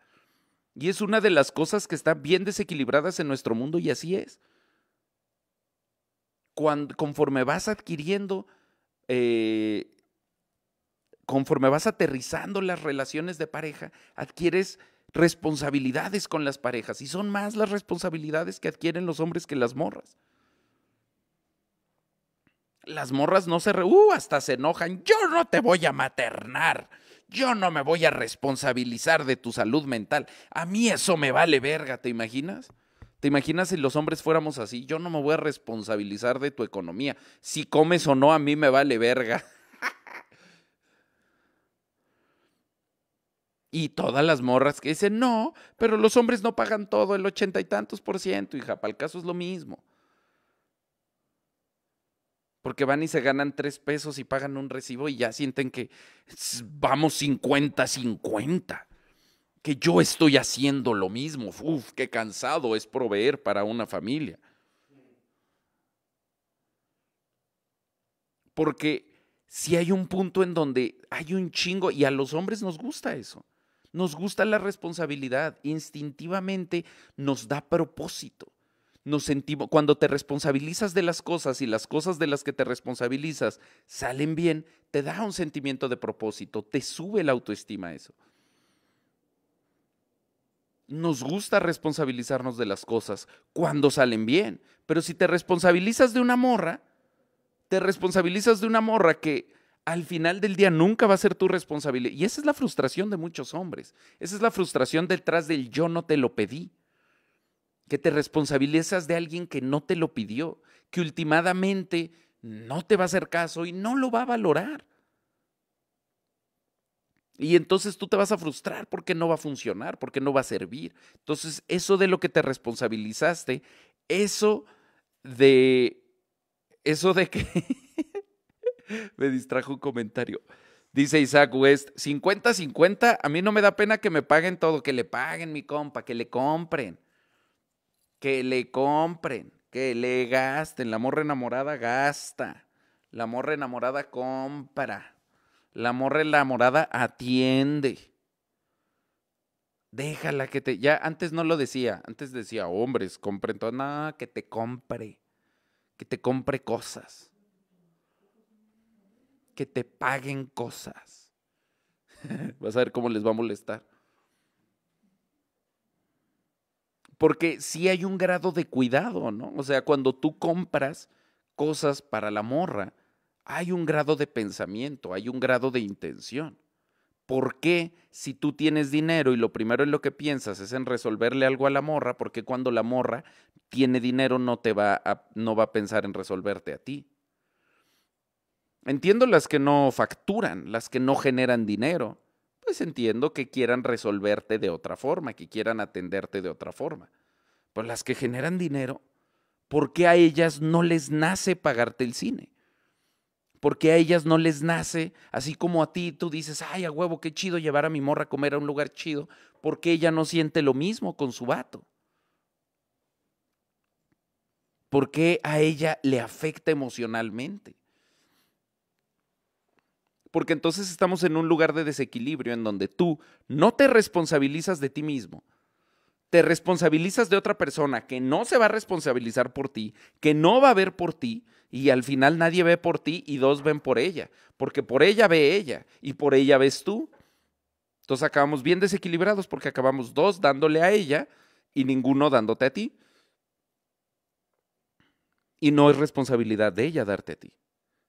Y es una de las cosas que están bien desequilibradas en nuestro mundo y así es. conforme vas adquiriendo, eh, conforme vas aterrizando las relaciones de pareja, adquieres responsabilidades con las parejas y son más las responsabilidades que adquieren los hombres que las morras las morras no se... Uh, hasta se enojan. Yo no te voy a maternar. Yo no me voy a responsabilizar de tu salud mental. A mí eso me vale verga, ¿te imaginas? ¿Te imaginas si los hombres fuéramos así? Yo no me voy a responsabilizar de tu economía. Si comes o no, a mí me vale verga. y todas las morras que dicen, no, pero los hombres no pagan todo, el ochenta y tantos por ciento, hija, para el caso es lo mismo porque van y se ganan tres pesos y pagan un recibo y ya sienten que vamos 50-50, que yo estoy haciendo lo mismo. Uf, qué cansado es proveer para una familia. Porque si hay un punto en donde hay un chingo, y a los hombres nos gusta eso, nos gusta la responsabilidad, instintivamente nos da propósito sentimos, cuando te responsabilizas de las cosas y las cosas de las que te responsabilizas salen bien, te da un sentimiento de propósito, te sube la autoestima eso. Nos gusta responsabilizarnos de las cosas cuando salen bien, pero si te responsabilizas de una morra, te responsabilizas de una morra que al final del día nunca va a ser tu responsabilidad. Y esa es la frustración de muchos hombres, esa es la frustración detrás del yo no te lo pedí que te responsabilizas de alguien que no te lo pidió, que últimamente no te va a hacer caso y no lo va a valorar. Y entonces tú te vas a frustrar porque no va a funcionar, porque no va a servir. Entonces, eso de lo que te responsabilizaste, eso de eso de que me distrajo un comentario. Dice Isaac West, 50-50, a mí no me da pena que me paguen todo, que le paguen mi compa, que le compren que le compren, que le gasten. La morra enamorada gasta. La morra enamorada compra. La morra enamorada atiende. Déjala que te. Ya antes no lo decía. Antes decía, hombres, compren todo. No, que te compre. Que te compre cosas. Que te paguen cosas. Vas a ver cómo les va a molestar. porque sí hay un grado de cuidado, ¿no? O sea, cuando tú compras cosas para la morra, hay un grado de pensamiento, hay un grado de intención. ¿Por qué si tú tienes dinero y lo primero en lo que piensas es en resolverle algo a la morra, por qué cuando la morra tiene dinero no te va a, no va a pensar en resolverte a ti? Entiendo las que no facturan, las que no generan dinero, pues entiendo que quieran resolverte de otra forma, que quieran atenderte de otra forma. Pero las que generan dinero, ¿por qué a ellas no les nace pagarte el cine? ¿Por qué a ellas no les nace, así como a ti tú dices, ay, a huevo, qué chido llevar a mi morra a comer a un lugar chido? ¿Por qué ella no siente lo mismo con su vato? ¿Por qué a ella le afecta emocionalmente? Porque entonces estamos en un lugar de desequilibrio en donde tú no te responsabilizas de ti mismo, te responsabilizas de otra persona que no se va a responsabilizar por ti, que no va a ver por ti, y al final nadie ve por ti y dos ven por ella, porque por ella ve ella y por ella ves tú. Entonces acabamos bien desequilibrados porque acabamos dos dándole a ella y ninguno dándote a ti. Y no es responsabilidad de ella darte a ti,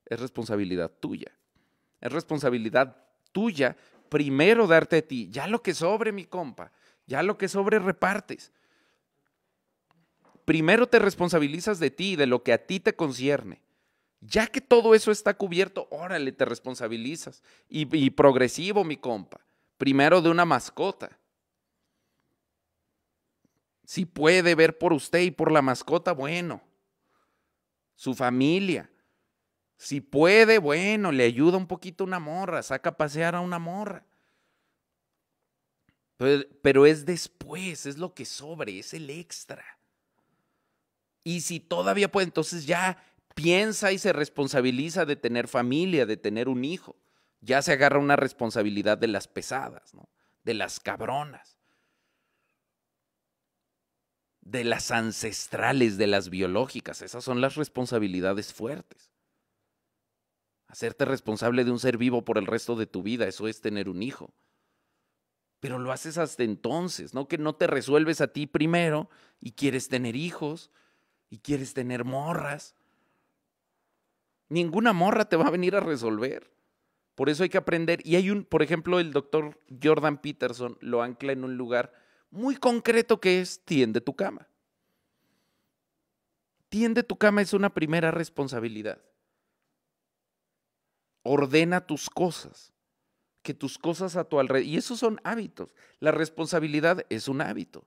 es responsabilidad tuya. Es responsabilidad tuya primero darte a ti. Ya lo que sobre, mi compa, ya lo que sobre repartes. Primero te responsabilizas de ti, de lo que a ti te concierne. Ya que todo eso está cubierto, órale, te responsabilizas. Y, progresivo, mi compa. Primero de una mascota. Si puede ver por usted y por la mascota, bueno. Su familia, si puede, bueno, le ayuda un poquito una morra, saca a pasear a una morra. Pero, es después, es lo que sobre, es el extra. Y si todavía puede, entonces ya piensa y se responsabiliza de tener familia, de tener un hijo. Ya se agarra una responsabilidad de las pesadas, de las cabronas, de las ancestrales, de las biológicas. Esas son las responsabilidades fuertes. Hacerte responsable de un ser vivo por el resto de tu vida, eso es tener un hijo. Pero lo haces hasta entonces, ¿no? Que no te resuelves a ti primero y quieres tener hijos y quieres tener morras. Ninguna morra te va a venir a resolver. Por eso hay que aprender. Y hay un, por ejemplo, el doctor Jordan Peterson lo ancla en un lugar muy concreto que es tiende tu cama. Tiende tu cama es una primera responsabilidad ordena tus cosas, que tus cosas a tu alrededor, y esos son hábitos. La responsabilidad es un hábito.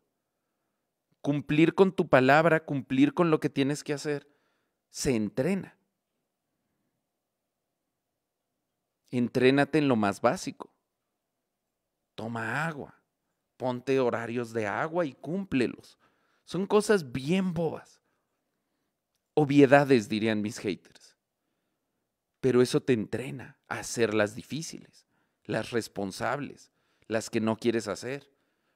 Cumplir con tu palabra, cumplir con lo que tienes que hacer, se entrena. Entrénate en lo más básico. Toma agua, ponte horarios de agua y cúmplelos. Son cosas bien bobas. Obviedades, dirían mis haters pero eso te entrena a hacer las difíciles, las responsables, las que no quieres hacer.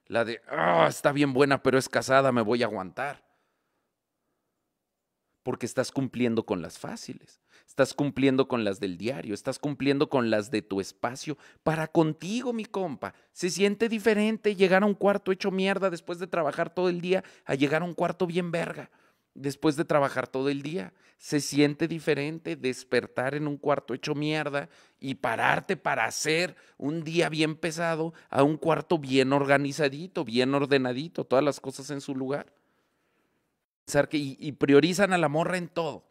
La de, ah, está bien buena, pero es casada, me voy a aguantar. Porque estás cumpliendo con las fáciles, estás cumpliendo con las del diario, estás cumpliendo con las de tu espacio. Para contigo, mi compa, se siente diferente llegar a un cuarto hecho mierda después de trabajar todo el día a llegar a un cuarto bien verga después de trabajar todo el día. Se siente diferente despertar en un cuarto hecho mierda y pararte para hacer un día bien pesado a un cuarto bien organizadito, bien ordenadito, todas las cosas en su lugar. y priorizan a la morra en todo.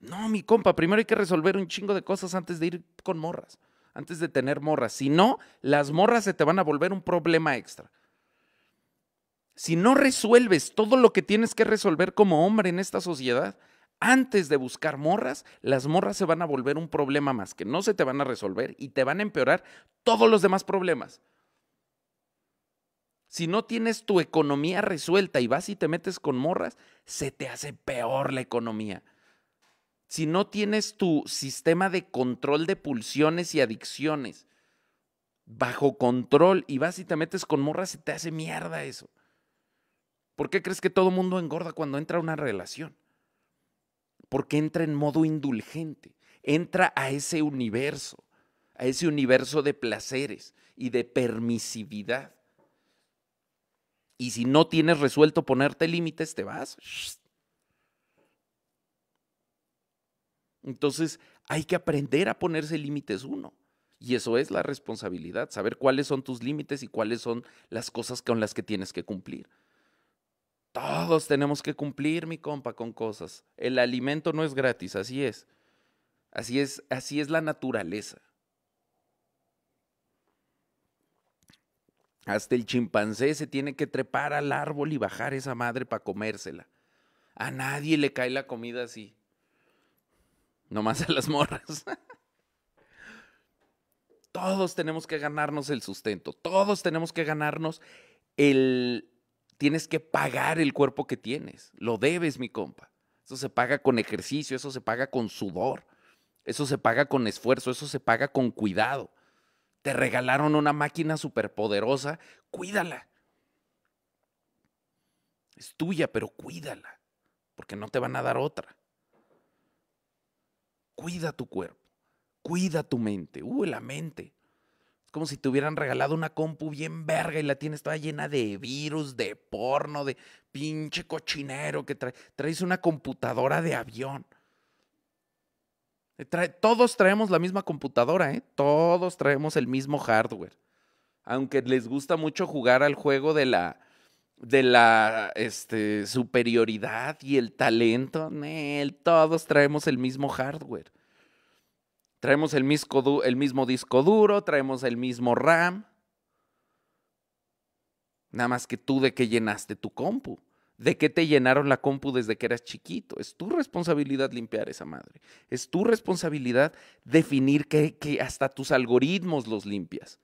No, mi compa, primero hay que resolver un chingo de cosas antes de ir con morras, antes de tener morras. Si no, las morras se te van a volver un problema extra si no resuelves todo lo que tienes que resolver como hombre en esta sociedad, antes de buscar morras, las morras se van a volver un problema más, que no se te van a resolver y te van a empeorar todos los demás problemas. Si no tienes tu economía resuelta y vas y te metes con morras, se te hace peor la economía. Si no tienes tu sistema de control de pulsiones y adicciones bajo control y vas y te metes con morras, se te hace mierda eso. ¿Por qué crees que todo mundo engorda cuando entra a una relación? Porque entra en modo indulgente, entra a ese universo, a ese universo de placeres y de permisividad. Y si no tienes resuelto ponerte límites, te vas. Entonces hay que aprender a ponerse límites uno. Y eso es la responsabilidad, saber cuáles son tus límites y cuáles son las cosas con las que tienes que cumplir. Todos tenemos que cumplir, mi compa, con cosas. El alimento no es gratis, así es. Así es, así es la naturaleza. Hasta el chimpancé se tiene que trepar al árbol y bajar esa madre para comérsela. A nadie le cae la comida así. Nomás a las morras. Todos tenemos que ganarnos el sustento. Todos tenemos que ganarnos el, tienes que pagar el cuerpo que tienes. Lo debes, mi compa. Eso se paga con ejercicio, eso se paga con sudor, eso se paga con esfuerzo, eso se paga con cuidado. Te regalaron una máquina superpoderosa, cuídala. Es tuya, pero cuídala, porque no te van a dar otra. Cuida tu cuerpo, cuida tu mente, uh, la mente como si te hubieran regalado una compu bien verga y la tienes toda llena de virus, de porno, de pinche cochinero que trae, traes una computadora de avión. todos traemos la misma computadora, ¿eh? Todos traemos el mismo hardware. Aunque les gusta mucho jugar al juego de la, de la este, superioridad y el talento, todos traemos el mismo hardware. Traemos el mismo, disco duro, traemos el mismo RAM. Nada más que tú de qué llenaste tu compu. ¿De qué te llenaron la compu desde que eras chiquito? Es tu responsabilidad limpiar esa madre. Es tu responsabilidad definir que, hasta tus algoritmos los limpias.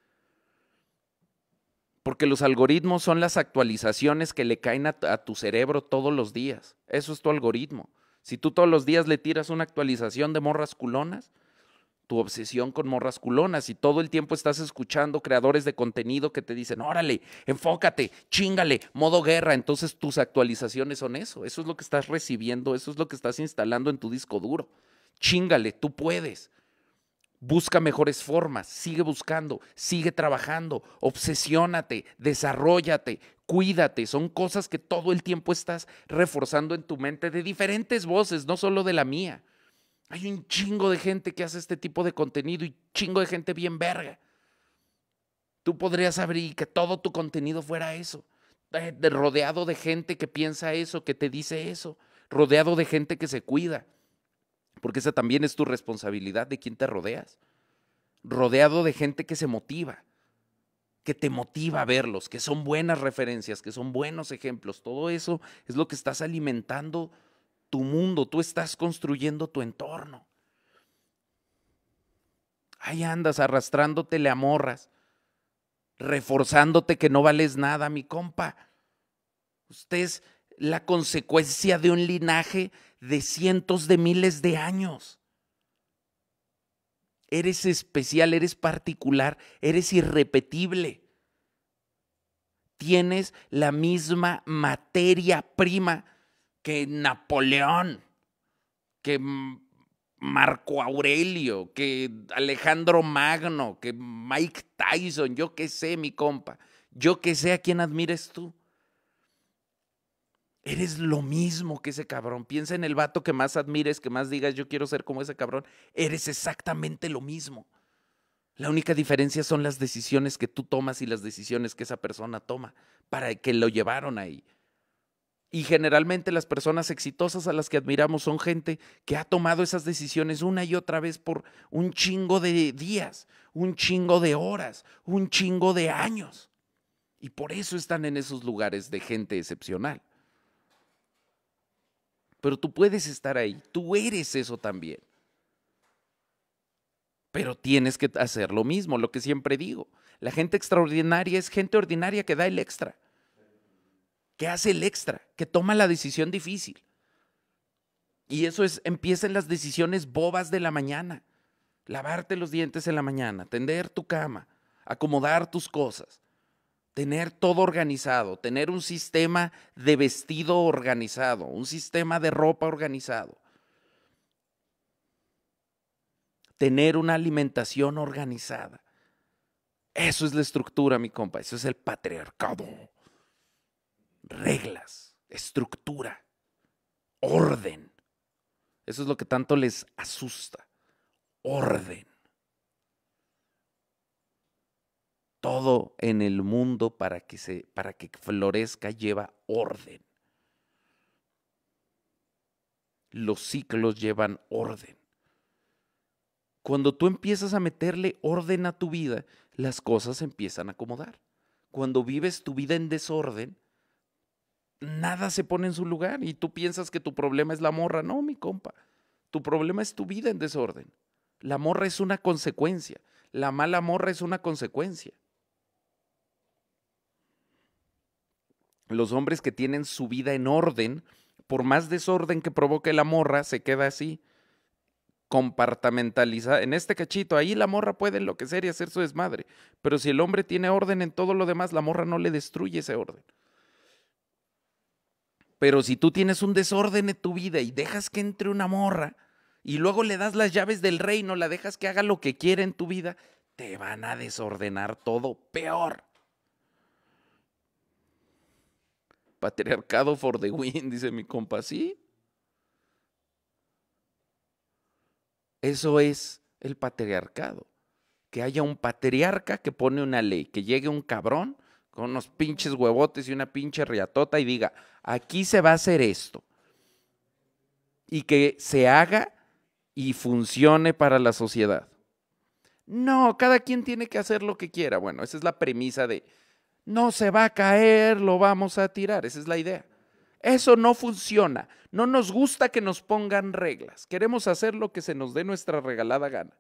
Porque los algoritmos son las actualizaciones que le caen a tu cerebro todos los días. Eso es tu algoritmo. Si tú todos los días le tiras una actualización de morras culonas, tu obsesión con morras culonas y todo el tiempo estás escuchando creadores de contenido que te dicen, órale, enfócate, chingale, modo guerra. Entonces tus actualizaciones son eso, eso es lo que estás recibiendo, eso es lo que estás instalando en tu disco duro. Chingale, tú puedes. Busca mejores formas, sigue buscando, sigue trabajando, obsesiónate, desarrollate, cuídate. Son cosas que todo el tiempo estás reforzando en tu mente de diferentes voces, no solo de la mía. Hay un chingo de gente que hace este tipo de contenido y chingo de gente bien verga. Tú podrías abrir que todo tu contenido fuera eso. Eh, rodeado de gente que piensa eso, que te dice eso. Rodeado de gente que se cuida. Porque esa también es tu responsabilidad de quien te rodeas. Rodeado de gente que se motiva. Que te motiva a verlos, que son buenas referencias, que son buenos ejemplos. Todo eso es lo que estás alimentando tu mundo, tú estás construyendo tu entorno. Ahí andas arrastrándote le amorras, reforzándote que no vales nada, mi compa. Usted es la consecuencia de un linaje de cientos de miles de años. Eres especial, eres particular, eres irrepetible. Tienes la misma materia prima que Napoleón, que Marco Aurelio, que Alejandro Magno, que Mike Tyson, yo qué sé, mi compa, yo qué sé a quién admires tú. Eres lo mismo que ese cabrón. Piensa en el vato que más admires, que más digas, yo quiero ser como ese cabrón. Eres exactamente lo mismo. La única diferencia son las decisiones que tú tomas y las decisiones que esa persona toma para que lo llevaron ahí. Y generalmente las personas exitosas a las que admiramos son gente que ha tomado esas decisiones una y otra vez por un chingo de días, un chingo de horas, un chingo de años. Y por eso están en esos lugares de gente excepcional. Pero tú puedes estar ahí, tú eres eso también. Pero tienes que hacer lo mismo, lo que siempre digo. La gente extraordinaria es gente ordinaria que da el extra que hace el extra, que toma la decisión difícil. Y eso es, empiezan las decisiones bobas de la mañana. Lavarte los dientes en la mañana, tender tu cama, acomodar tus cosas, tener todo organizado, tener un sistema de vestido organizado, un sistema de ropa organizado, tener una alimentación organizada. Eso es la estructura, mi compa, eso es el patriarcado reglas, estructura, orden. Eso es lo que tanto les asusta. Orden. Todo en el mundo para que, se, para que florezca lleva orden. Los ciclos llevan orden. Cuando tú empiezas a meterle orden a tu vida, las cosas empiezan a acomodar. Cuando vives tu vida en desorden, nada se pone en su lugar y tú piensas que tu problema es la morra. No, mi compa, tu problema es tu vida en desorden. La morra es una consecuencia. La mala morra es una consecuencia. Los hombres que tienen su vida en orden, por más desorden que provoque la morra, se queda así, compartamentalizada. En este cachito, ahí la morra puede enloquecer y hacer su desmadre. Pero si el hombre tiene orden en todo lo demás, la morra no le destruye ese orden. Pero si tú tienes un desorden en tu vida y dejas que entre una morra y luego le das las llaves del reino, la dejas que haga lo que quiera en tu vida, te van a desordenar todo peor. Patriarcado for the win, dice mi compa, sí. Eso es el patriarcado. Que haya un patriarca que pone una ley, que llegue un cabrón con unos pinches huevotes y una pinche riatota y diga, aquí se va a hacer esto. Y que se haga y funcione para la sociedad. No, cada quien tiene que hacer lo que quiera. Bueno, esa es la premisa de, no se va a caer, lo vamos a tirar. Esa es la idea. Eso no funciona. No nos gusta que nos pongan reglas. Queremos hacer lo que se nos dé nuestra regalada gana.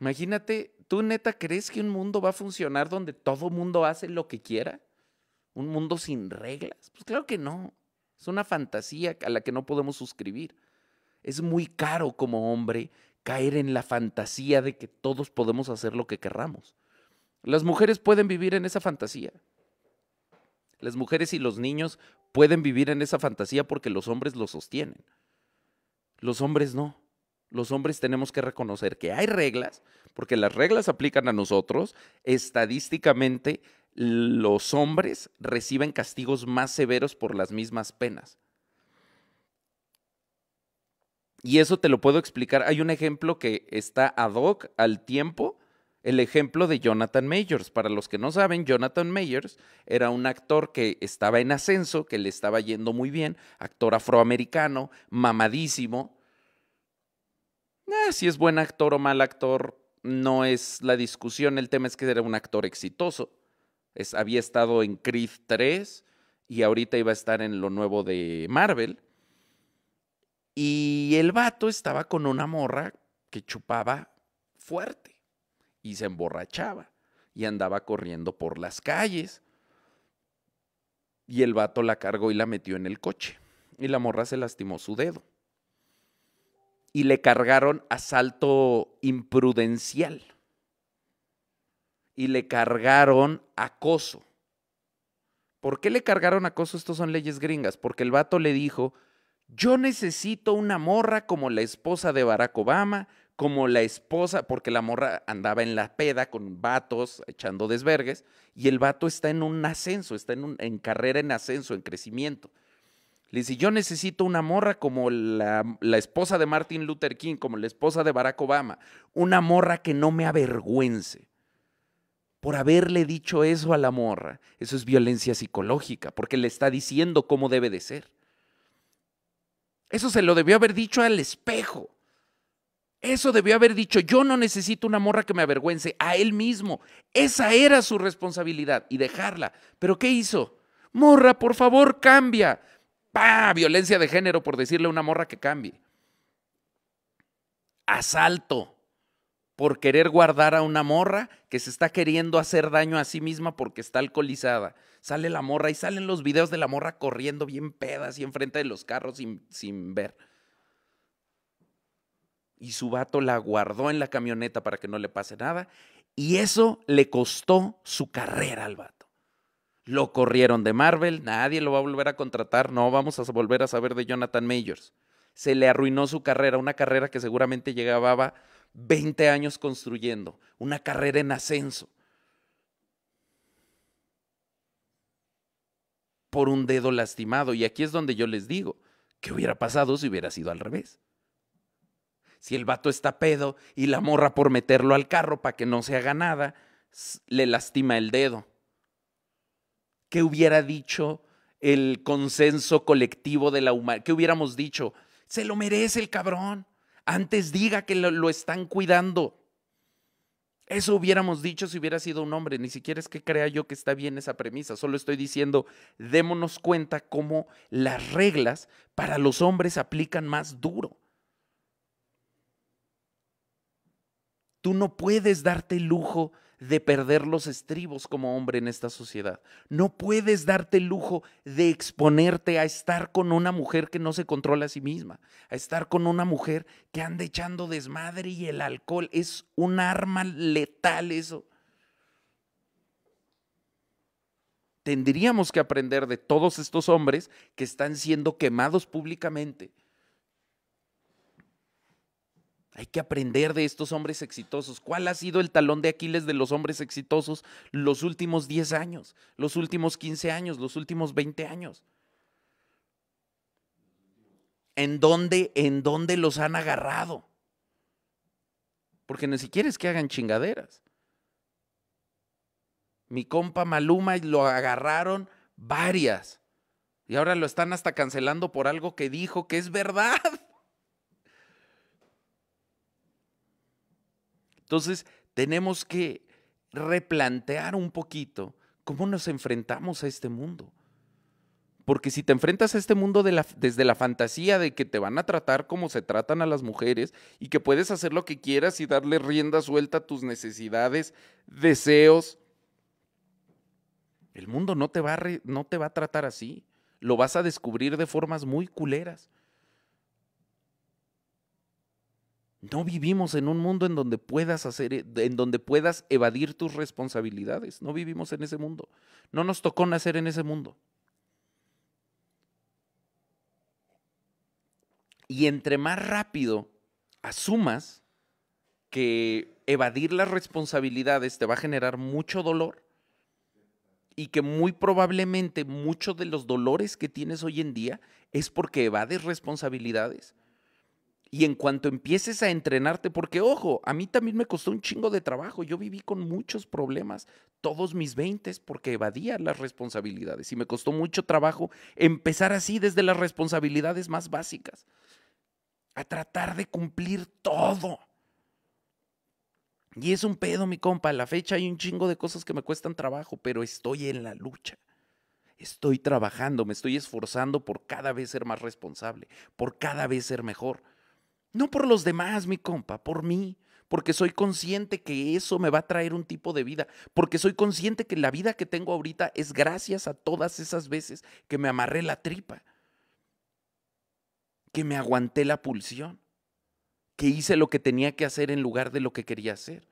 Imagínate, ¿tú neta crees que un mundo va a funcionar donde todo mundo hace lo que quiera? ¿Un mundo sin reglas? Pues claro que no. Es una fantasía a la que no podemos suscribir. Es muy caro como hombre caer en la fantasía de que todos podemos hacer lo que querramos. Las mujeres pueden vivir en esa fantasía. Las mujeres y los niños pueden vivir en esa fantasía porque los hombres lo sostienen. Los hombres no. Los hombres tenemos que reconocer que hay reglas, porque las reglas aplican a nosotros. Estadísticamente, los hombres reciben castigos más severos por las mismas penas. Y eso te lo puedo explicar. Hay un ejemplo que está ad hoc al tiempo, el ejemplo de Jonathan Majors Para los que no saben, Jonathan Majors era un actor que estaba en ascenso, que le estaba yendo muy bien, actor afroamericano, mamadísimo, Ah, si es buen actor o mal actor, no es la discusión. El tema es que era un actor exitoso. había estado en Creed 3 y ahorita iba a estar en lo nuevo de Marvel. Y el vato estaba con una morra que chupaba fuerte y se emborrachaba y andaba corriendo por las calles. Y el vato la cargó y la metió en el coche. Y la morra se lastimó su dedo y le cargaron asalto imprudencial y le cargaron acoso. ¿Por qué le cargaron acoso? Estos son leyes gringas. Porque el vato le dijo, yo necesito una morra como la esposa de Barack Obama, como la esposa, porque la morra andaba en la peda con vatos echando desvergues, y el vato está en un ascenso, está en, en carrera en ascenso, en crecimiento. Le dice, yo necesito una morra como la, la, esposa de Martin Luther King, como la esposa de Barack Obama, una morra que no me avergüence por haberle dicho eso a la morra. Eso es violencia psicológica, porque le está diciendo cómo debe de ser. Eso se lo debió haber dicho al espejo. Eso debió haber dicho, yo no necesito una morra que me avergüence, a él mismo. Esa era su responsabilidad y dejarla. Pero ¿qué hizo? Morra, por favor, cambia. ¡Pah! Violencia de género por decirle a una morra que cambie. Asalto por querer guardar a una morra que se está queriendo hacer daño a sí misma porque está alcoholizada. Sale la morra y salen los videos de la morra corriendo bien pedas y enfrente de los carros sin, ver. Y su vato la guardó en la camioneta para que no le pase nada. Y eso le costó su carrera al vato. Lo corrieron de Marvel, nadie lo va a volver a contratar, no vamos a volver a saber de Jonathan Majors. Se le arruinó su carrera, una carrera que seguramente llegaba 20 años construyendo, una carrera en ascenso. Por un dedo lastimado. Y aquí es donde yo les digo, ¿qué hubiera pasado si hubiera sido al revés? Si el vato está pedo y la morra por meterlo al carro para que no se haga nada, le lastima el dedo. ¿qué hubiera dicho el consenso colectivo de la humanidad? ¿Qué hubiéramos dicho? Se lo merece el cabrón. Antes diga que lo, están cuidando. Eso hubiéramos dicho si hubiera sido un hombre. Ni siquiera es que crea yo que está bien esa premisa. Solo estoy diciendo, démonos cuenta cómo las reglas para los hombres aplican más duro. Tú no puedes darte lujo de perder los estribos como hombre en esta sociedad. No puedes darte el lujo de exponerte a estar con una mujer que no se controla a sí misma, a estar con una mujer que anda echando desmadre y el alcohol es un arma letal eso. Tendríamos que aprender de todos estos hombres que están siendo quemados públicamente hay que aprender de estos hombres exitosos. ¿Cuál ha sido el talón de Aquiles de los hombres exitosos los últimos 10 años, los últimos 15 años, los últimos 20 años? ¿En dónde, en dónde los han agarrado? Porque ni siquiera es que hagan chingaderas. Mi compa Maluma lo agarraron varias. Y ahora lo están hasta cancelando por algo que dijo que es verdad. Entonces, tenemos que replantear un poquito cómo nos enfrentamos a este mundo. Porque si te enfrentas a este mundo desde la fantasía de que te van a tratar como se tratan a las mujeres y que puedes hacer lo que quieras y darle rienda suelta a tus necesidades, deseos, el mundo no te no te va a tratar así. Lo vas a descubrir de formas muy culeras. No vivimos en un mundo en donde puedas hacer, e, en donde puedas evadir tus responsabilidades. No vivimos en ese mundo. No nos tocó nacer en ese mundo. Y entre más rápido asumas que evadir las responsabilidades te va a generar mucho dolor y que muy probablemente muchos de los dolores que tienes hoy en día es porque evades responsabilidades y en cuanto empieces a entrenarte, porque ojo, a mí también me costó un chingo de trabajo. Yo viví con muchos problemas todos mis 20 porque evadía las responsabilidades y me costó mucho trabajo empezar así desde las responsabilidades más básicas, a tratar de cumplir todo. Y es un pedo, mi compa. A la fecha hay un chingo de cosas que me cuestan trabajo, pero estoy en la lucha estoy trabajando, me estoy esforzando por cada vez ser más responsable, por cada vez ser mejor. No por los demás, mi compa, por mí, porque soy consciente que eso me va a traer un tipo de vida, porque soy consciente que la vida que tengo ahorita es gracias a todas esas veces que me amarré la tripa, que me aguanté la pulsión, que hice lo que tenía que hacer en lugar de lo que quería hacer.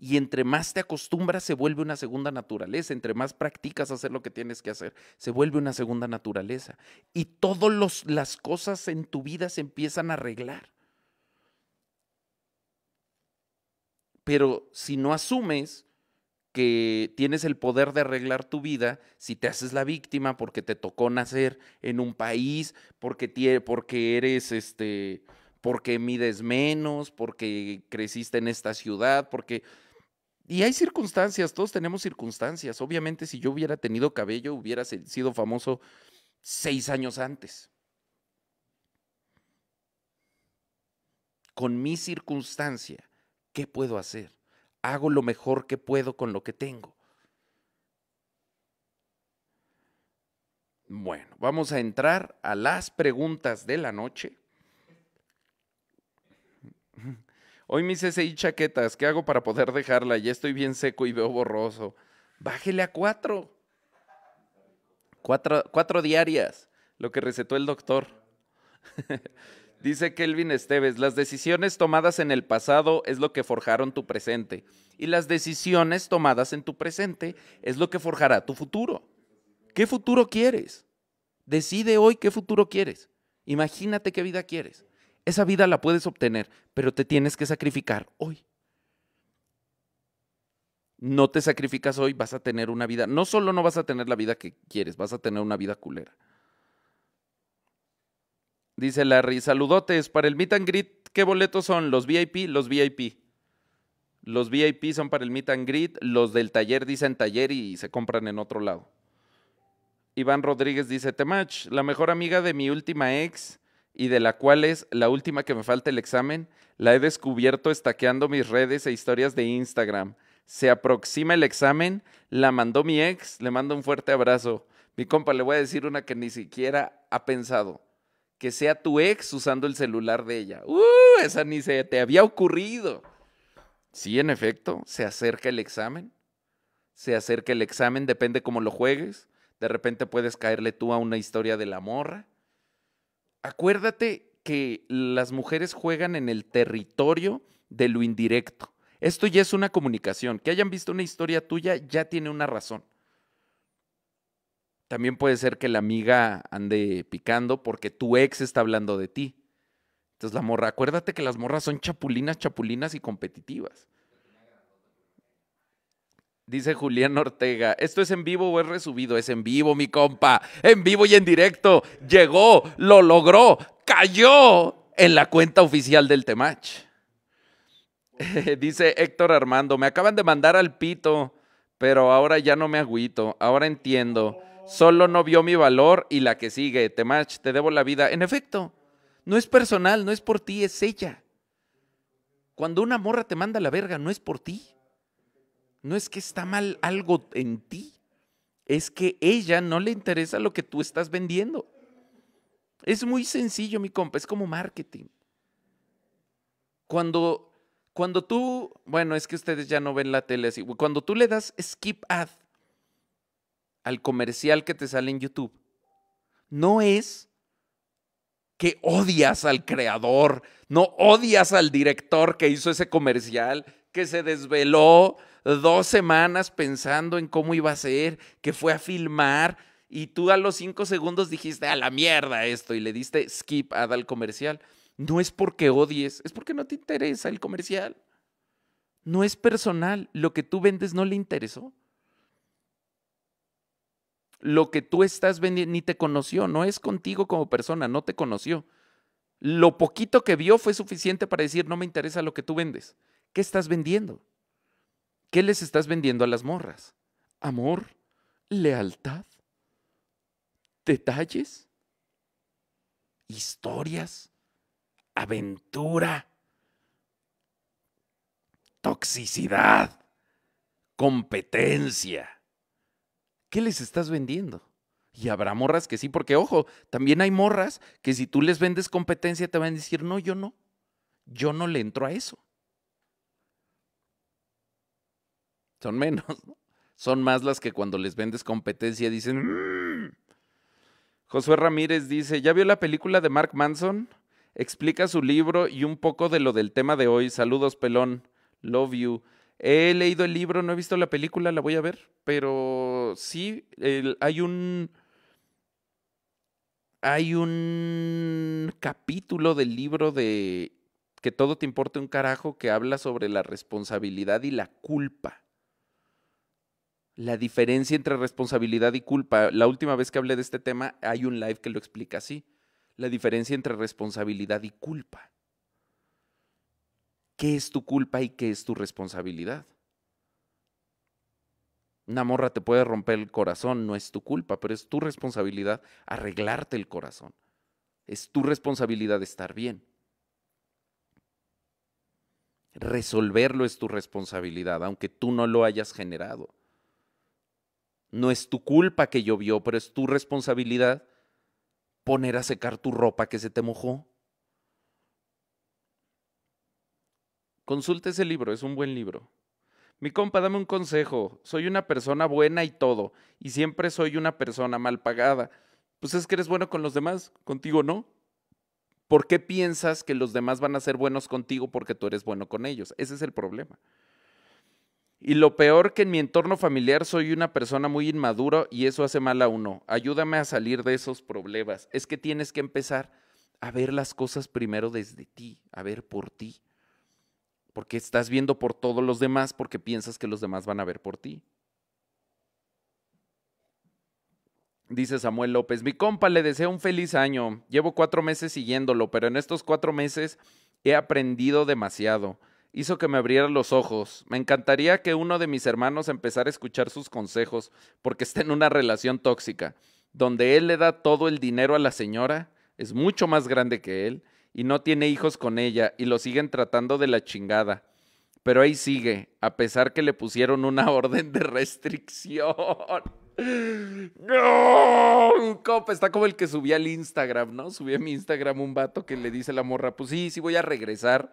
Y entre más te acostumbras, se vuelve una segunda naturaleza. Entre más practicas hacer lo que tienes que hacer, se vuelve una segunda naturaleza. Y todas las cosas en tu vida se empiezan a arreglar. Pero si no asumes que tienes el poder de arreglar tu vida, si te haces la víctima porque te tocó nacer en un país, porque, porque eres este, porque mides menos, porque creciste en esta ciudad, porque y hay circunstancias, todos tenemos circunstancias. Obviamente, si yo hubiera tenido cabello, hubiera sido famoso seis años antes. Con mi circunstancia, ¿qué puedo hacer? Hago lo mejor que puedo con lo que tengo. Bueno, vamos a entrar a las preguntas de la noche. Hoy me hice chaquetas. ¿Qué hago para poder dejarla? Ya estoy bien seco y veo borroso. Bájele a cuatro. Cuatro, cuatro diarias, lo que recetó el doctor. Dice Kelvin Esteves, las decisiones tomadas en el pasado es lo que forjaron tu presente y las decisiones tomadas en tu presente es lo que forjará tu futuro. ¿Qué futuro quieres? Decide hoy qué futuro quieres. Imagínate qué vida quieres. Esa vida la puedes obtener, pero te tienes que sacrificar hoy. No te sacrificas hoy, vas a tener una vida. No solo no vas a tener la vida que quieres, vas a tener una vida culera. Dice Larry, saludotes para el meet and greet. ¿Qué boletos son? ¿Los VIP? Los VIP. Los VIP son para el meet and greet, los del taller dicen taller y se compran en otro lado. Iván Rodríguez dice, match, la mejor amiga de mi última ex y de la cual es la última que me falta el examen, la he descubierto estaqueando mis redes e historias de Instagram. Se aproxima el examen, la mandó mi ex, le mando un fuerte abrazo. Mi compa, le voy a decir una que ni siquiera ha pensado. Que sea tu ex usando el celular de ella. ¡Uh! Esa ni se te había ocurrido. Sí, en efecto, se acerca el examen. Se acerca el examen, depende cómo lo juegues. De repente puedes caerle tú a una historia de la morra acuérdate que las mujeres juegan en el territorio de lo indirecto. Esto ya es una comunicación. Que hayan visto una historia tuya ya tiene una razón. También puede ser que la amiga ande picando porque tu ex está hablando de ti. Entonces la morra, acuérdate que las morras son chapulinas, chapulinas y competitivas. Dice Julián Ortega, ¿esto es en vivo o es resubido? Es en vivo, mi compa. En vivo y en directo. Llegó, lo logró, cayó en la cuenta oficial del Temach. Dice Héctor Armando, me acaban de mandar al pito, pero ahora ya no me agüito, ahora entiendo. Solo no vio mi valor y la que sigue, Temach, te debo la vida. En efecto, no es personal, no es por ti, es ella. Cuando una morra te manda la verga, no es por ti no es que está mal algo en ti, es que ella no le interesa lo que tú estás vendiendo. Es muy sencillo, mi compa, es como marketing. Cuando, cuando tú, bueno, es que ustedes ya no ven la tele así, cuando tú le das skip ad al comercial que te sale en YouTube, no es que odias al creador, no odias al director que hizo ese comercial, que se desveló dos semanas pensando en cómo iba a ser, que fue a filmar y tú a los cinco segundos dijiste a la mierda esto y le diste skip ad al comercial. No es porque odies, es porque no te interesa el comercial. No es personal, lo que tú vendes no le interesó. Lo que tú estás vendiendo ni te conoció, no es contigo como persona, no te conoció. Lo poquito que vio fue suficiente para decir, no me interesa lo que tú vendes. ¿Qué estás vendiendo? ¿Qué les estás vendiendo a las morras? ¿Amor? ¿Lealtad? ¿Detalles? ¿Historias? ¿Aventura? ¿Toxicidad? ¿Competencia? ¿Qué les estás vendiendo? Y habrá morras que sí, porque ojo, también hay morras que si tú les vendes competencia te van a decir, no, yo no, yo no le entro a eso. Son menos. Son más las que cuando les vendes competencia dicen... Mm". Josué Ramírez dice, ¿ya vio la película de Mark Manson? Explica su libro y un poco de lo del tema de hoy. Saludos, pelón. Love you. He leído el libro, no he visto la película, la voy a ver, pero sí, hay un... Hay un capítulo del libro de que todo te importe un carajo que habla sobre la responsabilidad y la culpa la diferencia entre responsabilidad y culpa. La última vez que hablé de este tema hay un live que lo explica así. La diferencia entre responsabilidad y culpa. ¿Qué es tu culpa y qué es tu responsabilidad? Una morra te puede romper el corazón, no es tu culpa, pero es tu responsabilidad arreglarte el corazón. Es tu responsabilidad estar bien. Resolverlo es tu responsabilidad, aunque tú no lo hayas generado. No es tu culpa que llovió, pero es tu responsabilidad poner a secar tu ropa que se te mojó. Consulta ese libro, es un buen libro. Mi compa, dame un consejo. Soy una persona buena y todo, y siempre soy una persona mal pagada. Pues es que eres bueno con los demás, contigo no. ¿Por qué piensas que los demás van a ser buenos contigo porque tú eres bueno con ellos? Ese es el problema. Y lo peor que en mi entorno familiar soy una persona muy inmadura y eso hace mal a uno. Ayúdame a salir de esos problemas. Es que tienes que empezar a ver las cosas primero desde ti, a ver por ti. Porque estás viendo por todos los demás porque piensas que los demás van a ver por ti. Dice Samuel López, mi compa le deseo un feliz año. Llevo cuatro meses siguiéndolo, pero en estos cuatro meses he aprendido demasiado hizo que me abriera los ojos. Me encantaría que uno de mis hermanos empezara a escuchar sus consejos porque está en una relación tóxica, donde él le da todo el dinero a la señora, es mucho más grande que él, y no tiene hijos con ella, y lo siguen tratando de la chingada. Pero ahí sigue, a pesar que le pusieron una orden de restricción. No, copa, está como el que subía al Instagram, ¿no? Subí a mi Instagram un vato que le dice a la morra, pues sí, sí voy a regresar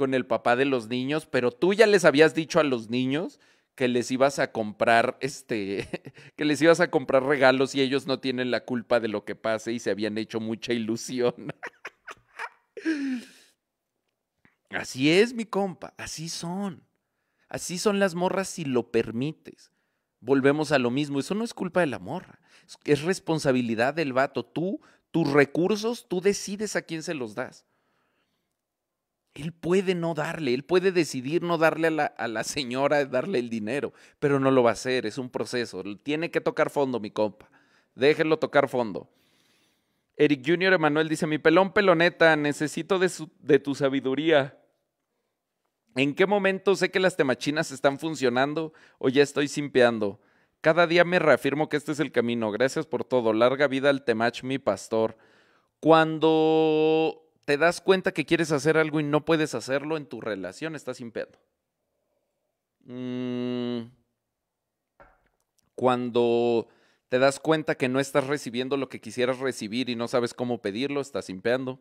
con el papá de los niños, pero tú ya les habías dicho a los niños que les ibas a comprar este que les ibas a comprar regalos y ellos no tienen la culpa de lo que pase y se habían hecho mucha ilusión. Así es, mi compa, así son. Así son las morras si lo permites. Volvemos a lo mismo, eso no es culpa de la morra, es responsabilidad del vato. Tú, tus recursos, tú decides a quién se los das. Él puede no darle, él puede decidir no darle a la, señora, darle el dinero, pero no lo va a hacer, es un proceso. Tiene que tocar fondo, mi compa. Déjelo tocar fondo. Eric Jr. Emanuel dice, mi pelón peloneta, necesito de, de tu sabiduría. ¿En qué momento sé que las temachinas están funcionando o ya estoy simpeando? Cada día me reafirmo que este es el camino. Gracias por todo. Larga vida al temach, mi pastor. Cuando te das cuenta que quieres hacer algo y no puedes hacerlo en tu relación, estás impeando. Mm. Cuando te das cuenta que no estás recibiendo lo que quisieras recibir y no sabes cómo pedirlo, estás impeando.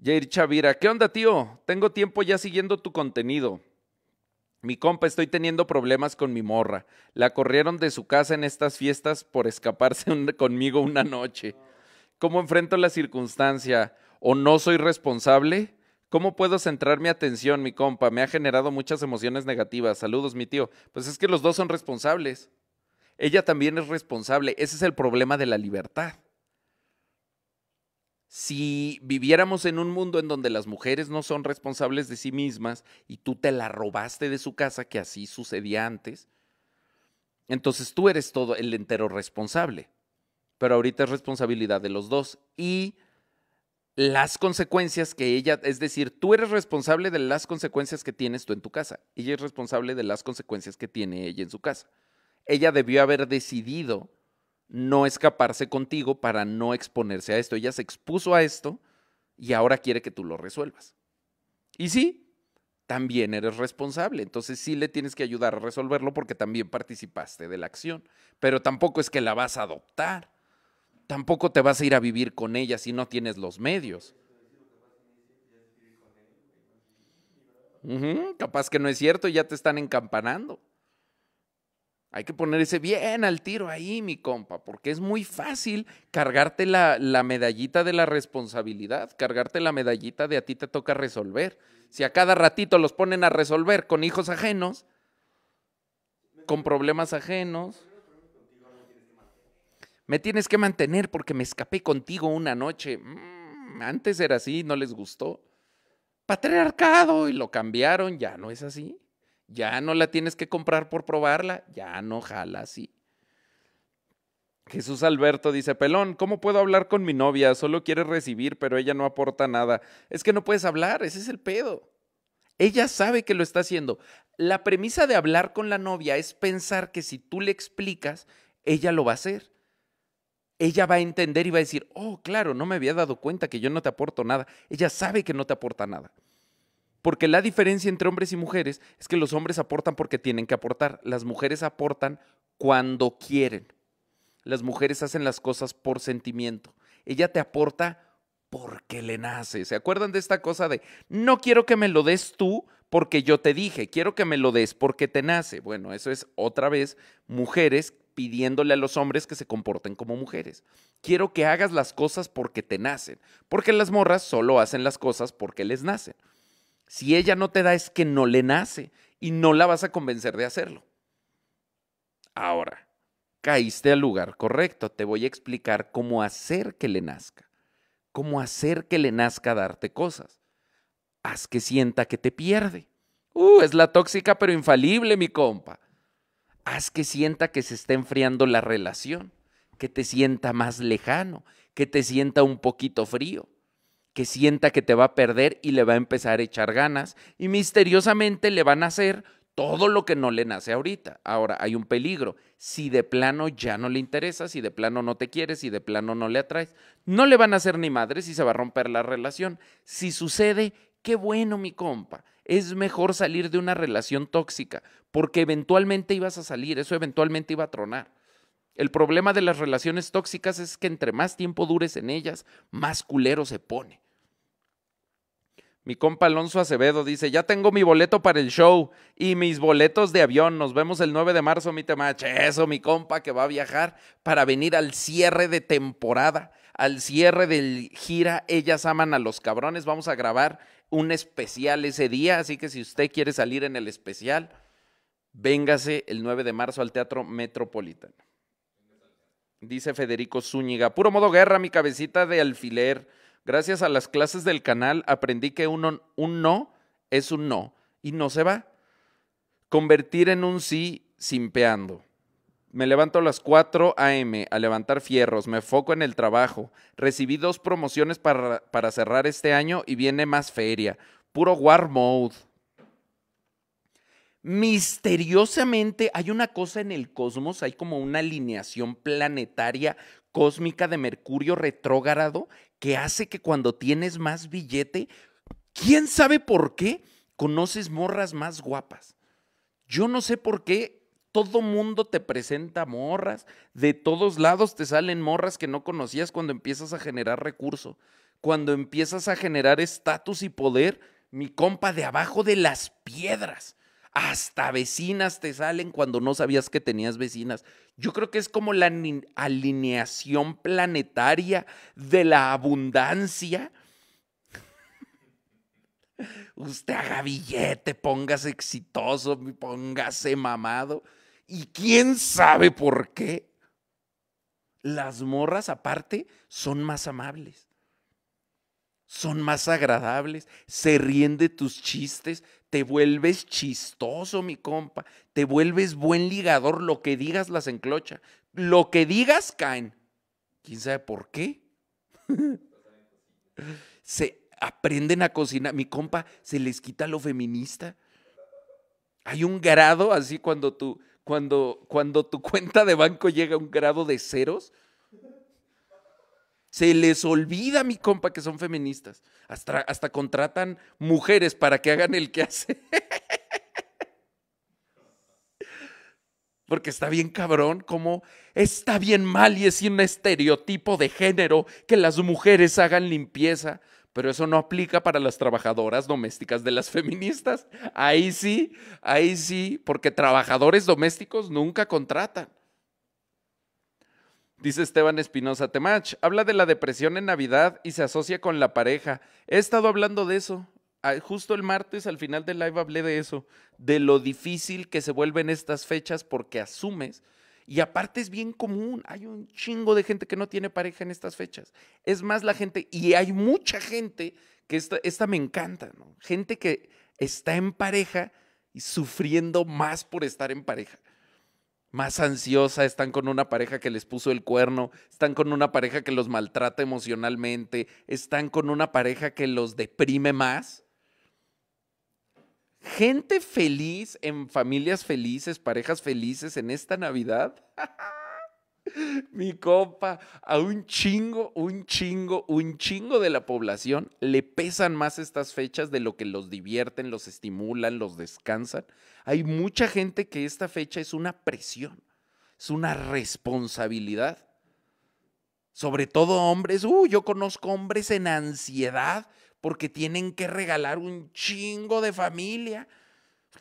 Jair Chavira, ¿qué onda, tío? Tengo tiempo ya siguiendo tu contenido. Mi compa, estoy teniendo problemas con mi morra. La corrieron de su casa en estas fiestas por escaparse conmigo una noche. ¿Cómo enfrento la circunstancia? o no soy responsable? ¿Cómo puedo centrar mi atención, mi compa? Me ha generado muchas emociones negativas. Saludos, mi tío. Pues es que los dos son responsables. Ella también es responsable. Ese es el problema de la libertad. Si viviéramos en un mundo en donde las mujeres no son responsables de sí mismas y tú te la robaste de su casa, que así sucedía antes, entonces tú eres todo el entero responsable. Pero ahorita es responsabilidad de los dos. Y las consecuencias que ella, es decir, tú eres responsable de las consecuencias que tienes tú en tu casa. Ella es responsable de las consecuencias que tiene ella en su casa. Ella debió haber decidido no escaparse contigo para no exponerse a esto. Ella se expuso a esto y ahora quiere que tú lo resuelvas. Y sí, también eres responsable. Entonces sí le tienes que ayudar a resolverlo porque también participaste de la acción. Pero tampoco es que la vas a adoptar tampoco te vas a ir a vivir con ella si no tienes los medios. capaz que no es cierto y ya te están encampanando. Hay que ponerse bien al tiro ahí, mi compa, porque es muy fácil cargarte la, la medallita de la responsabilidad, cargarte la medallita de a ti te toca resolver. Si a cada ratito los ponen a resolver con hijos ajenos, con problemas ajenos. Me tienes que mantener porque me escapé contigo una noche. Mm, antes era así, no les gustó. Patriarcado y lo cambiaron, ya no es así. Ya no la tienes que comprar por probarla, ya no jala así. Jesús Alberto dice, Pelón, ¿cómo puedo hablar con mi novia? Solo quiere recibir, pero ella no aporta nada. Es que no puedes hablar, ese es el pedo. Ella sabe que lo está haciendo. La premisa de hablar con la novia es pensar que si tú le explicas, ella lo va a hacer ella va a entender y va a decir, oh, claro, no me había dado cuenta que yo no te aporto nada. Ella sabe que no te aporta nada. Porque la diferencia entre hombres y mujeres es que los hombres aportan porque tienen que aportar, las mujeres aportan cuando quieren. Las mujeres hacen las cosas por sentimiento. Ella te aporta porque le nace. ¿Se acuerdan de esta cosa de, no quiero que me lo des tú porque yo te dije, quiero que me lo des porque te nace? Bueno, eso es otra vez mujeres pidiéndole a los hombres que se comporten como mujeres. Quiero que hagas las cosas porque te nacen, porque las morras solo hacen las cosas porque les nacen. Si ella no te da es que no le nace y no la vas a convencer de hacerlo. Ahora, caíste al lugar correcto. Te voy a explicar cómo hacer que le nazca. Cómo hacer que le nazca darte cosas. Haz que sienta que te pierde. Uh, es la tóxica pero infalible, mi compa haz que sienta que se está enfriando la relación, que te sienta más lejano, que te sienta un poquito frío, que sienta que te va a perder y le va a empezar a echar ganas y misteriosamente le van a hacer todo lo que no le nace ahorita. Ahora, hay un peligro. Si de plano ya no le interesa, si de plano no te quieres, si de plano no le atraes, no le van a hacer ni madre si se va a romper la relación. Si sucede, qué bueno, mi compa es mejor salir de una relación tóxica, porque eventualmente ibas a salir, eso eventualmente iba a tronar. El problema de las relaciones tóxicas es que entre más tiempo dures en ellas, más culero se pone. Mi compa Alonso Acevedo dice, ya tengo mi boleto para el show y mis boletos de avión. Nos vemos el 9 de marzo, mi temache. Eso, mi compa que va a viajar para venir al cierre de temporada, al cierre del gira Ellas aman a los cabrones. Vamos a grabar un especial ese día, así que si usted quiere salir en el especial, véngase el 9 de marzo al Teatro Metropolitano. Dice Federico Zúñiga, puro modo guerra, mi cabecita de alfiler. Gracias a las clases del canal aprendí que un, un no es un no y no se va. Convertir en un sí simpeando. Me levanto a las 4 a.m. a levantar fierros, me foco en el trabajo. Recibí dos promociones para, para cerrar este año y viene más feria. Puro war mode. Misteriosamente hay una cosa en el cosmos, hay como una alineación planetaria cósmica de Mercurio retrógrado que hace que cuando tienes más billete, quién sabe por qué, conoces morras más guapas. Yo no sé por qué todo mundo te presenta morras, de todos lados te salen morras que no conocías cuando empiezas a generar recurso, cuando empiezas a generar estatus y poder, mi compa, de abajo de las piedras. Hasta vecinas te salen cuando no sabías que tenías vecinas. Yo creo que es como la alineación planetaria de la abundancia. Usted haga billete, póngase exitoso, póngase mamado. Y quién sabe por qué. Las morras aparte son más amables, son más agradables, se ríen de tus chistes, te vuelves chistoso, mi compa, te vuelves buen ligador, lo que digas las enclocha, lo que digas caen. ¿Quién sabe por qué? se aprenden a cocinar, mi compa, se les quita lo feminista. Hay un grado así cuando tú cuando, cuando tu cuenta de banco llega a un grado de ceros, se les olvida, mi compa, que son feministas. Hasta, hasta contratan mujeres para que hagan el que hace. Porque está bien cabrón, como está bien mal y es un estereotipo de género que las mujeres hagan limpieza pero eso no aplica para las trabajadoras domésticas de las feministas. Ahí sí, ahí sí, porque trabajadores domésticos nunca contratan. Dice Esteban Espinosa Temach, habla de la depresión en Navidad y se asocia con la pareja. He estado hablando de eso. Ah, justo el martes al final del live hablé de eso, de lo difícil que se vuelven estas fechas porque asumes y aparte es bien común, hay un chingo de gente que no tiene pareja en estas fechas. Es más la gente, y hay mucha gente que esta, esta me encanta, ¿no? Gente que está en pareja y sufriendo más por estar en pareja. Más ansiosa, están con una pareja que les puso el cuerno, están con una pareja que los maltrata emocionalmente, están con una pareja que los deprime más gente feliz, en familias felices, parejas felices en esta Navidad. Mi copa, a un chingo, un chingo, un chingo de la población le pesan más estas fechas de lo que los divierten, los estimulan, los descansan. Hay mucha gente que esta fecha es una presión, es una responsabilidad. Sobre todo hombres, uh, yo conozco hombres en ansiedad porque tienen que regalar un chingo de familia,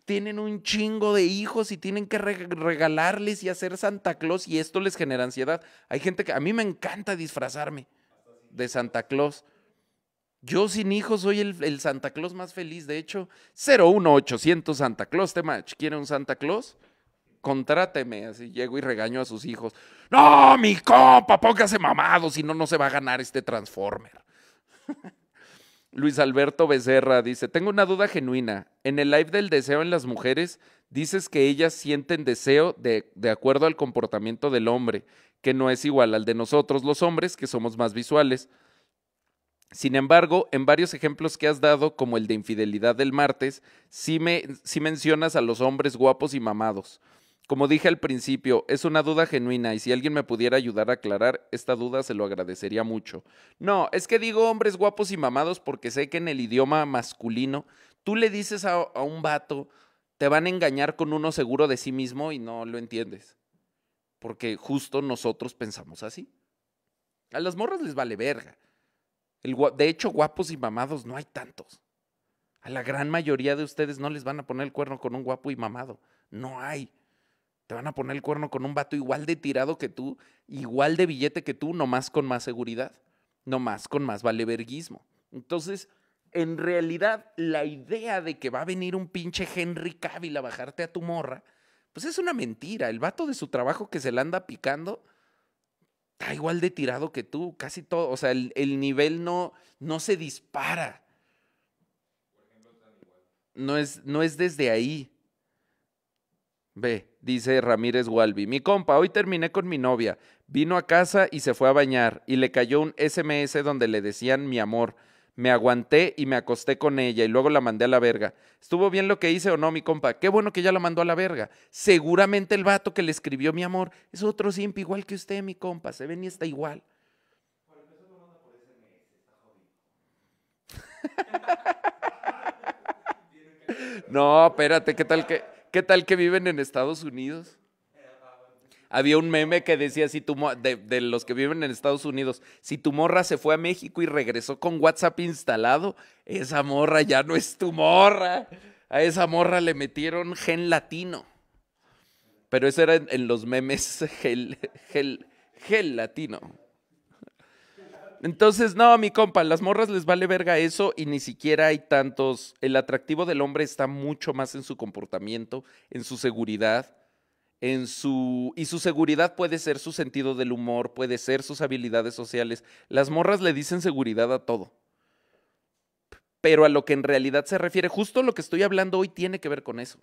tienen un chingo de hijos y tienen que regalarles y hacer Santa Claus y esto les genera ansiedad. Hay gente que a mí me encanta disfrazarme de Santa Claus. Yo sin hijos soy el, Santa Claus más feliz, de hecho, 01800 Santa Claus, te match, ¿quiere un Santa Claus? contráteme. Así llego y regaño a sus hijos. No, mi compa, póngase mamado, si no, no se va a ganar este Transformer. Luis Alberto Becerra dice, tengo una duda genuina. En el live del deseo en las mujeres, dices que ellas sienten deseo de, acuerdo al comportamiento del hombre, que no es igual al de nosotros los hombres, que somos más visuales. Sin embargo, en varios ejemplos que has dado, como el de infidelidad del martes, sí, sí mencionas a los hombres guapos y mamados. Como dije al principio, es una duda genuina y si alguien me pudiera ayudar a aclarar esta duda se lo agradecería mucho. No, es que digo hombres guapos y mamados porque sé que en el idioma masculino tú le dices a, un vato, te van a engañar con uno seguro de sí mismo y no lo entiendes. Porque justo nosotros pensamos así. A las morras les vale verga. de hecho, guapos y mamados no hay tantos. A la gran mayoría de ustedes no les van a poner el cuerno con un guapo y mamado. No hay van a poner el cuerno con un vato igual de tirado que tú, igual de billete que tú, nomás con más seguridad, nomás con más valeverguismo. Entonces, en realidad, la idea de que va a venir un pinche Henry Cavill a bajarte a tu morra, pues es una mentira. El vato de su trabajo que se la anda picando está igual de tirado que tú, casi todo. O sea, el, nivel no, no se dispara. No es, no es desde ahí. Ve, dice Ramírez Walby. Mi compa, hoy terminé con mi novia. Vino a casa y se fue a bañar y le cayó un SMS donde le decían mi amor. Me aguanté y me acosté con ella y luego la mandé a la verga. ¿Estuvo bien lo que hice o no, mi compa? Qué bueno que ya la mandó a la verga. Seguramente el vato que le escribió mi amor es otro simp igual que usted, mi compa. Se ve y está igual. No, espérate, ¿qué tal que ¿Qué tal que viven en Estados Unidos? Había un meme que decía, si tu de, los que viven en Estados Unidos, si tu morra se fue a México y regresó con WhatsApp instalado, esa morra ya no es tu morra. A esa morra le metieron gen latino. Pero eso era en, los memes gel, gel, gel latino. Entonces, no, mi compa, las morras les vale verga eso y ni siquiera hay tantos. El atractivo del hombre está mucho más en su comportamiento, en su seguridad, en su. Y su seguridad puede ser su sentido del humor, puede ser sus habilidades sociales. Las morras le dicen seguridad a todo. Pero a lo que en realidad se refiere, justo lo que estoy hablando hoy tiene que ver con eso.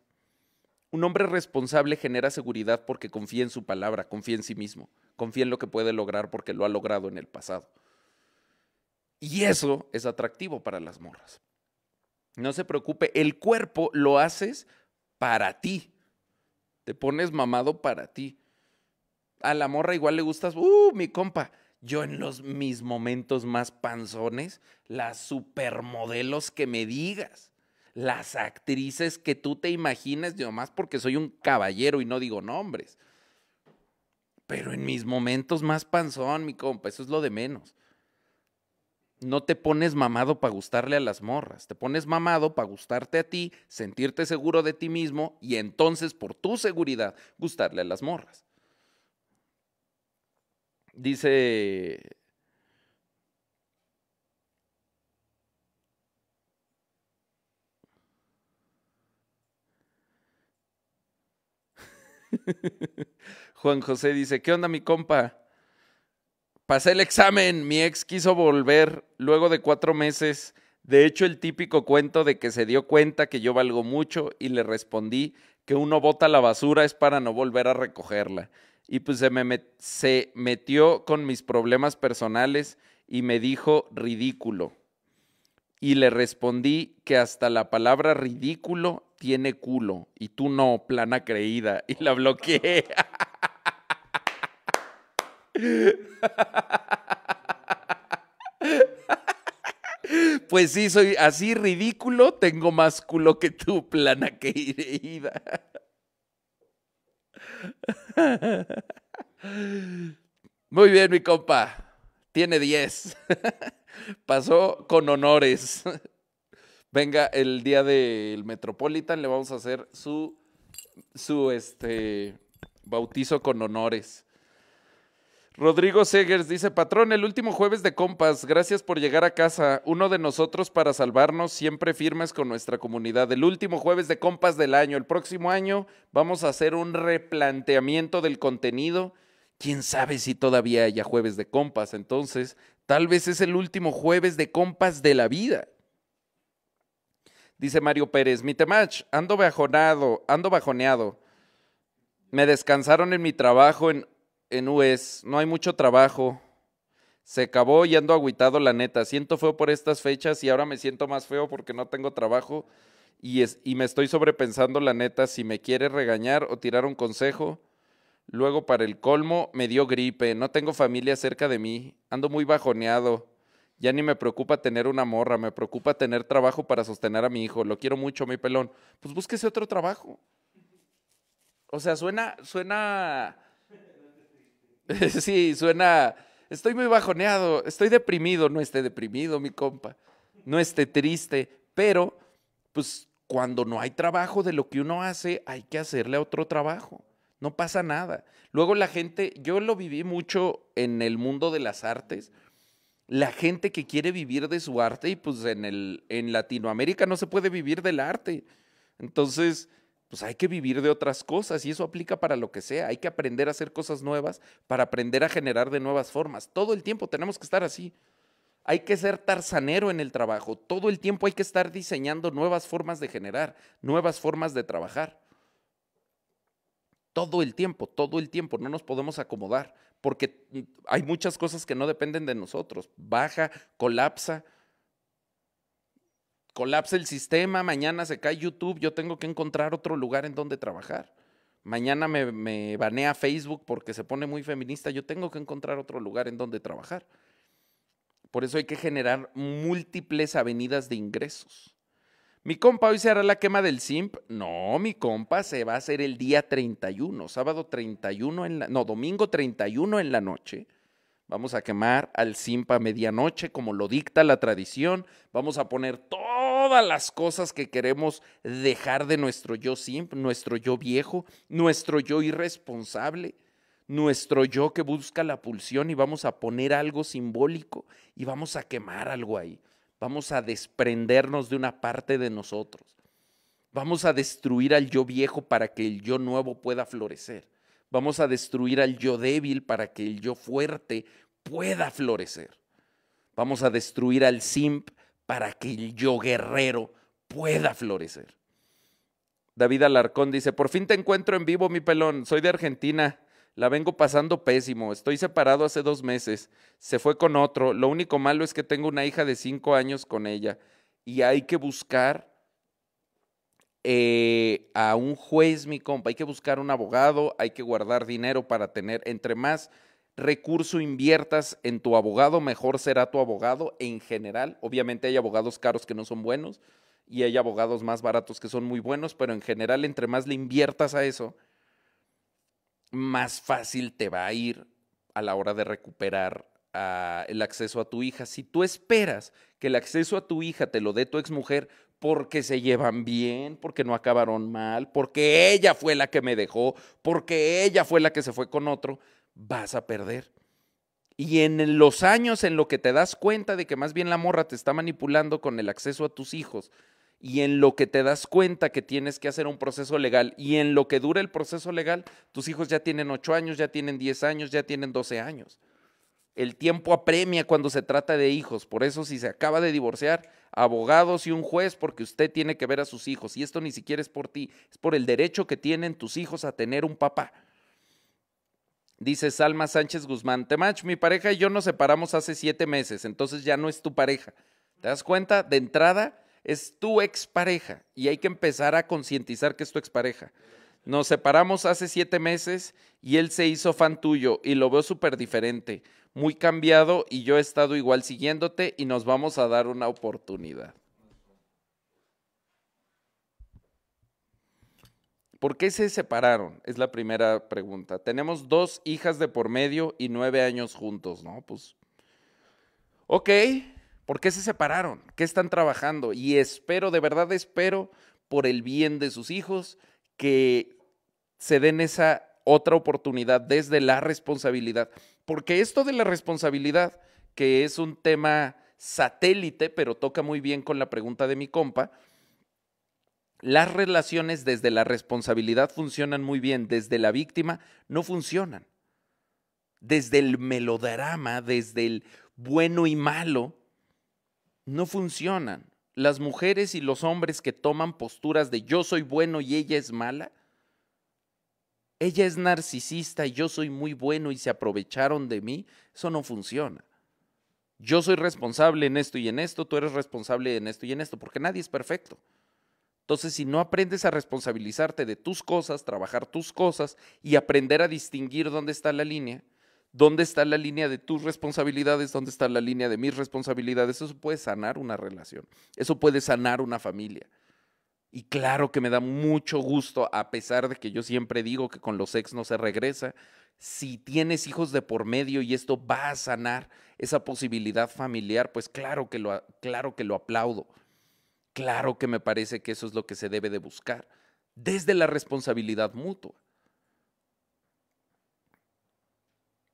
Un hombre responsable genera seguridad porque confía en su palabra, confía en sí mismo, confía en lo que puede lograr porque lo ha logrado en el pasado. Y eso es atractivo para las morras. No se preocupe, el cuerpo lo haces para ti. Te pones mamado para ti. A la morra igual le gustas, uh, mi compa. Yo en los mis momentos más panzones, las supermodelos que me digas, las actrices que tú te imagines, más porque soy un caballero y no digo nombres. Pero en mis momentos más panzón, mi compa, eso es lo de menos no te pones mamado para gustarle a las morras, te pones mamado para gustarte a ti, sentirte seguro de ti mismo y entonces por tu seguridad gustarle a las morras. Dice... Juan José dice, ¿qué onda mi compa? pasé el examen, mi ex quiso volver luego de cuatro meses. De hecho, el típico cuento de que se dio cuenta que yo valgo mucho y le respondí que uno bota la basura es para no volver a recogerla. Y pues se, me metió con mis problemas personales y me dijo ridículo. Y le respondí que hasta la palabra ridículo tiene culo y tú no, plana creída. Y la bloqueé. Pues sí, soy así ridículo, tengo más culo que tu plana que Muy bien, mi compa. Tiene 10. Pasó con honores. Venga, el día del Metropolitan le vamos a hacer su, su este, bautizo con honores. Rodrigo Segers dice, patrón, el último jueves de compas, gracias por llegar a casa, uno de nosotros para salvarnos, siempre firmes con nuestra comunidad. El último jueves de compas del año, el próximo año vamos a hacer un replanteamiento del contenido. Quién sabe si todavía haya jueves de compas, entonces tal vez es el último jueves de compas de la vida. Dice Mario Pérez, mi temach, ando bajonado, ando bajoneado. Me descansaron en mi trabajo en en U.S. E no hay mucho trabajo. Se acabó y ando agüitado, la neta. Siento feo por estas fechas y ahora me siento más feo porque no tengo trabajo y, y me estoy sobrepensando, la neta, si me quiere regañar o tirar un consejo. Luego, para el colmo, me dio gripe, no tengo familia cerca de mí, ando muy bajoneado. Ya ni me preocupa tener una morra, me preocupa tener trabajo para sostener a mi hijo. Lo quiero mucho, mi pelón. Pues búsquese otro trabajo. O sea, suena, suena sí, suena. Estoy muy bajoneado, estoy deprimido. No esté deprimido, mi compa. No esté triste, pero pues cuando no hay trabajo de lo que uno hace, hay que hacerle otro trabajo. No pasa nada. Luego la gente, yo lo viví mucho en el mundo de las artes. La gente que quiere vivir de su arte y pues en, el, en Latinoamérica no se puede vivir del arte. Entonces, pues hay que vivir de otras cosas y eso aplica para lo que sea. Hay que aprender a hacer cosas nuevas para aprender a generar de nuevas formas. Todo el tiempo tenemos que estar así. Hay que ser tarzanero en el trabajo. Todo el tiempo hay que estar diseñando nuevas formas de generar, nuevas formas de trabajar. Todo el tiempo, todo el tiempo. No nos podemos acomodar porque mm, hay muchas cosas que no dependen de nosotros. Baja, colapsa colapsa el sistema, mañana se cae YouTube, yo tengo que encontrar otro lugar en donde trabajar. Mañana me, banea Facebook porque se pone muy feminista, yo tengo que encontrar otro lugar en donde trabajar. Por eso hay que generar múltiples avenidas de ingresos. ¿Mi compa hoy se hará la quema del SIMP? No, mi compa se va a hacer el día 31, sábado 31 en no, domingo 31 en la noche Vamos a quemar al Simpa a medianoche, como lo dicta la tradición. Vamos a poner todas las cosas que queremos dejar de nuestro yo Simp, nuestro yo viejo, nuestro yo irresponsable, nuestro yo que busca la pulsión y vamos a poner algo simbólico y vamos a quemar algo ahí. Vamos a desprendernos de una parte de nosotros. Vamos a destruir al yo viejo para que el yo nuevo pueda florecer. Vamos a destruir al yo débil para que el yo fuerte pueda florecer. Vamos a destruir al simp para que el yo guerrero pueda florecer. David Alarcón dice, por fin te encuentro en vivo, mi pelón. Soy de Argentina. La vengo pasando pésimo. Estoy separado hace dos meses. Se fue con otro. Lo único malo es que tengo una hija de cinco años con ella. Y hay que buscar eh, a un juez, mi compa, hay que buscar un abogado, hay que guardar dinero para tener, entre más recurso inviertas en tu abogado, mejor será tu abogado en general. Obviamente hay abogados caros que no son buenos y hay abogados más baratos que son muy buenos, pero en general entre más le inviertas a eso, más fácil te va a ir a la hora de recuperar ah, el acceso a tu hija. Si tú esperas que el acceso a tu hija te lo dé tu exmujer, porque se llevan bien, porque no acabaron mal, porque ella fue la que me dejó, porque ella fue la que se fue con otro, vas a perder. Y en los años en los que te das cuenta de que más bien la morra te está manipulando con el acceso a tus hijos, y en lo que te das cuenta que tienes que hacer un proceso legal, y en lo que dura el proceso legal, tus hijos ya tienen 8 años, ya tienen 10 años, ya tienen 12 años. El tiempo apremia cuando se trata de hijos, por eso si se acaba de divorciar, abogados y un juez, porque usted tiene que ver a sus hijos. Y esto ni siquiera es por ti, es por el derecho que tienen tus hijos a tener un papá. Dice Salma Sánchez Guzmán, Temach, mi pareja y yo nos separamos hace siete meses, entonces ya no es tu pareja. ¿Te das cuenta? De entrada, es tu expareja y hay que empezar a concientizar que es tu expareja. Nos separamos hace siete meses y él se hizo fan tuyo y lo veo súper diferente muy cambiado y yo he estado igual siguiéndote y nos vamos a dar una oportunidad. ¿Por qué se separaron? Es la primera pregunta. Tenemos dos hijas de por medio y nueve años juntos, ¿no? Pues, ok, ¿por qué se separaron? ¿Qué están trabajando? Y espero, de verdad espero, por el bien de sus hijos, que se den esa otra oportunidad desde la responsabilidad. Porque esto de la responsabilidad, que es un tema satélite, pero toca muy bien con la pregunta de mi compa, las relaciones desde la responsabilidad funcionan muy bien, desde la víctima no funcionan. Desde el melodrama, desde el bueno y malo, no funcionan. Las mujeres y los hombres que toman posturas de yo soy bueno y ella es mala, ella es narcisista y yo soy muy bueno y se aprovecharon de mí, eso no funciona. Yo soy responsable en esto y en esto, tú eres responsable en esto y en esto, porque nadie es perfecto. Entonces, si no aprendes a responsabilizarte de tus cosas, trabajar tus cosas y aprender a distinguir dónde está la línea, dónde está la línea de tus responsabilidades, dónde está la línea de mis responsabilidades, eso puede sanar una relación, eso puede sanar una familia. Y claro que me da mucho gusto, a pesar de que yo siempre digo que con los ex no se regresa, si tienes hijos de por medio y esto va a sanar esa posibilidad familiar, pues claro que lo, claro que lo aplaudo. Claro que me parece que eso es lo que se debe de buscar, desde la responsabilidad mutua.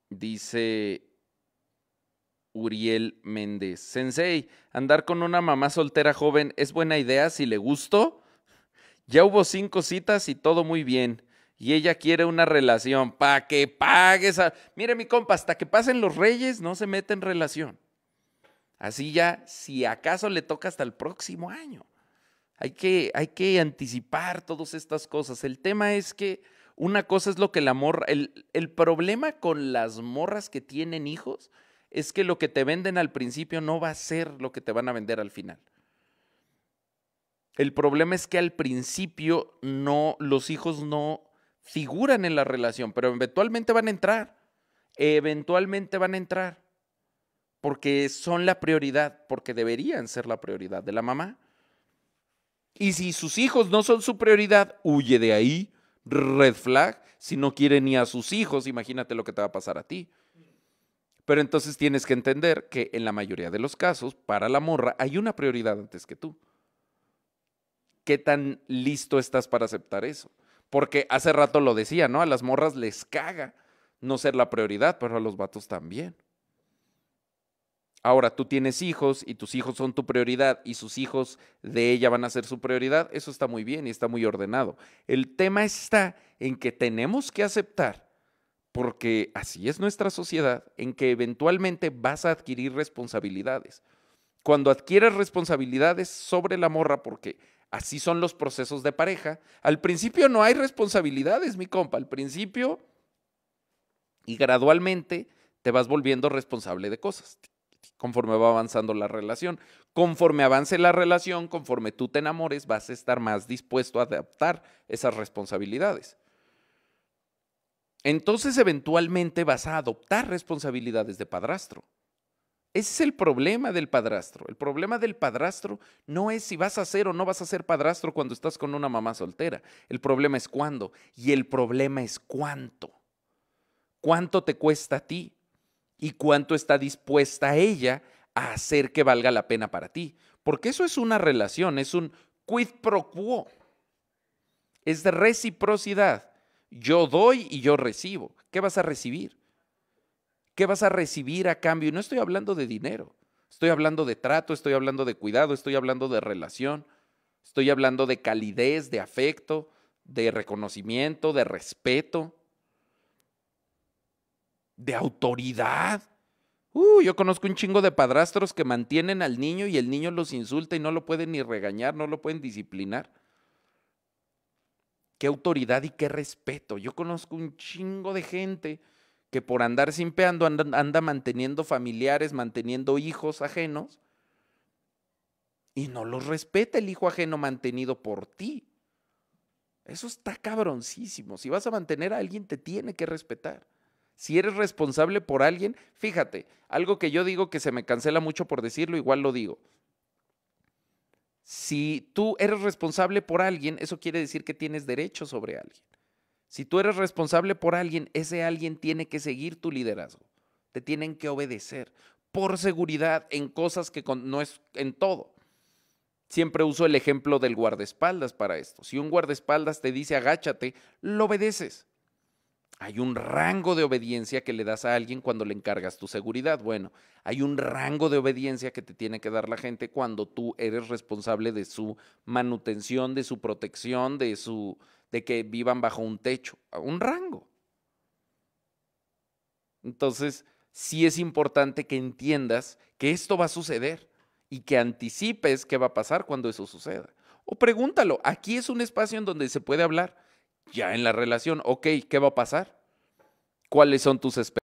Dice Uriel Méndez, Sensei, andar con una mamá soltera joven es buena idea si le gustó. Ya hubo cinco citas y todo muy bien. Y ella quiere una relación. Pa' que pagues. A... Mire, mi compa, hasta que pasen los reyes no se mete en relación. Así ya, si acaso le toca hasta el próximo año. Hay que, hay que anticipar todas estas cosas. El tema es que una cosa es lo que el amor... El, el problema con las morras que tienen hijos es que lo que te venden al principio no va a ser lo que te van a vender al final. El problema es que al principio no, los hijos no figuran en la relación, pero eventualmente van a entrar. Eventualmente van a entrar. Porque son la prioridad, porque deberían ser la prioridad de la mamá. Y si sus hijos no son su prioridad, huye de ahí, red flag, si no quiere ni a sus hijos, imagínate lo que te va a pasar a ti. Pero entonces tienes que entender que en la mayoría de los casos, para la morra, hay una prioridad antes que tú qué tan listo estás para aceptar eso. Porque hace rato lo decía, ¿no? A las morras les caga no ser la prioridad, pero a los vatos también. Ahora, tú tienes hijos y tus hijos son tu prioridad y sus hijos de ella van a ser su prioridad, eso está muy bien y está muy ordenado. El tema está en que tenemos que aceptar, porque así es nuestra sociedad, en que eventualmente vas a adquirir responsabilidades. Cuando adquieres responsabilidades sobre la morra, porque Así son los procesos de pareja. Al principio no hay responsabilidades, mi compa. Al principio y gradualmente te vas volviendo responsable de cosas conforme va avanzando la relación. Conforme avance la relación, conforme tú te enamores, vas a estar más dispuesto a adaptar esas responsabilidades. Entonces, eventualmente vas a adoptar responsabilidades de padrastro. Ese es el problema del padrastro. El problema del padrastro no es si vas a ser o no vas a ser padrastro cuando estás con una mamá soltera. El problema es cuándo. Y el problema es cuánto. ¿Cuánto te cuesta a ti? ¿Y cuánto está dispuesta ella a hacer que valga la pena para ti? Porque eso es una relación, es un quid pro quo. Es de reciprocidad. Yo doy y yo recibo. ¿Qué vas a recibir? ¿Qué vas a recibir a cambio? Y no estoy hablando de dinero, estoy hablando de trato, estoy hablando de cuidado, estoy hablando de relación, estoy hablando de calidez, de afecto, de reconocimiento, de respeto, de autoridad. Uy, uh, yo conozco un chingo de padrastros que mantienen al niño y el niño los insulta y no lo pueden ni regañar, no lo pueden disciplinar. Qué autoridad y qué respeto. Yo conozco un chingo de gente que por andar simpeando anda, anda manteniendo familiares, manteniendo hijos ajenos, y no los respeta el hijo ajeno mantenido por ti. Eso está cabroncísimo. Si vas a mantener a alguien, te tiene que respetar. Si eres responsable por alguien, fíjate, algo que yo digo que se me cancela mucho por decirlo, igual lo digo. Si tú eres responsable por alguien, eso quiere decir que tienes derecho sobre alguien. Si tú eres responsable por alguien, ese alguien tiene que seguir tu liderazgo. Te tienen que obedecer por seguridad en cosas que no es en todo. Siempre uso el ejemplo del guardaespaldas para esto. Si un guardaespaldas te dice agáchate, lo obedeces. Hay un rango de obediencia que le das a alguien cuando le encargas tu seguridad. Bueno, hay un rango de obediencia que te tiene que dar la gente cuando tú eres responsable de su manutención, de su protección, de su de que vivan bajo un techo, un rango. Entonces, sí es importante que entiendas que esto va a suceder y que anticipes qué va a pasar cuando eso suceda. O pregúntalo, aquí es un espacio en donde se puede hablar, ya en la relación, ok, ¿qué va a pasar? ¿Cuáles son tus expectativas?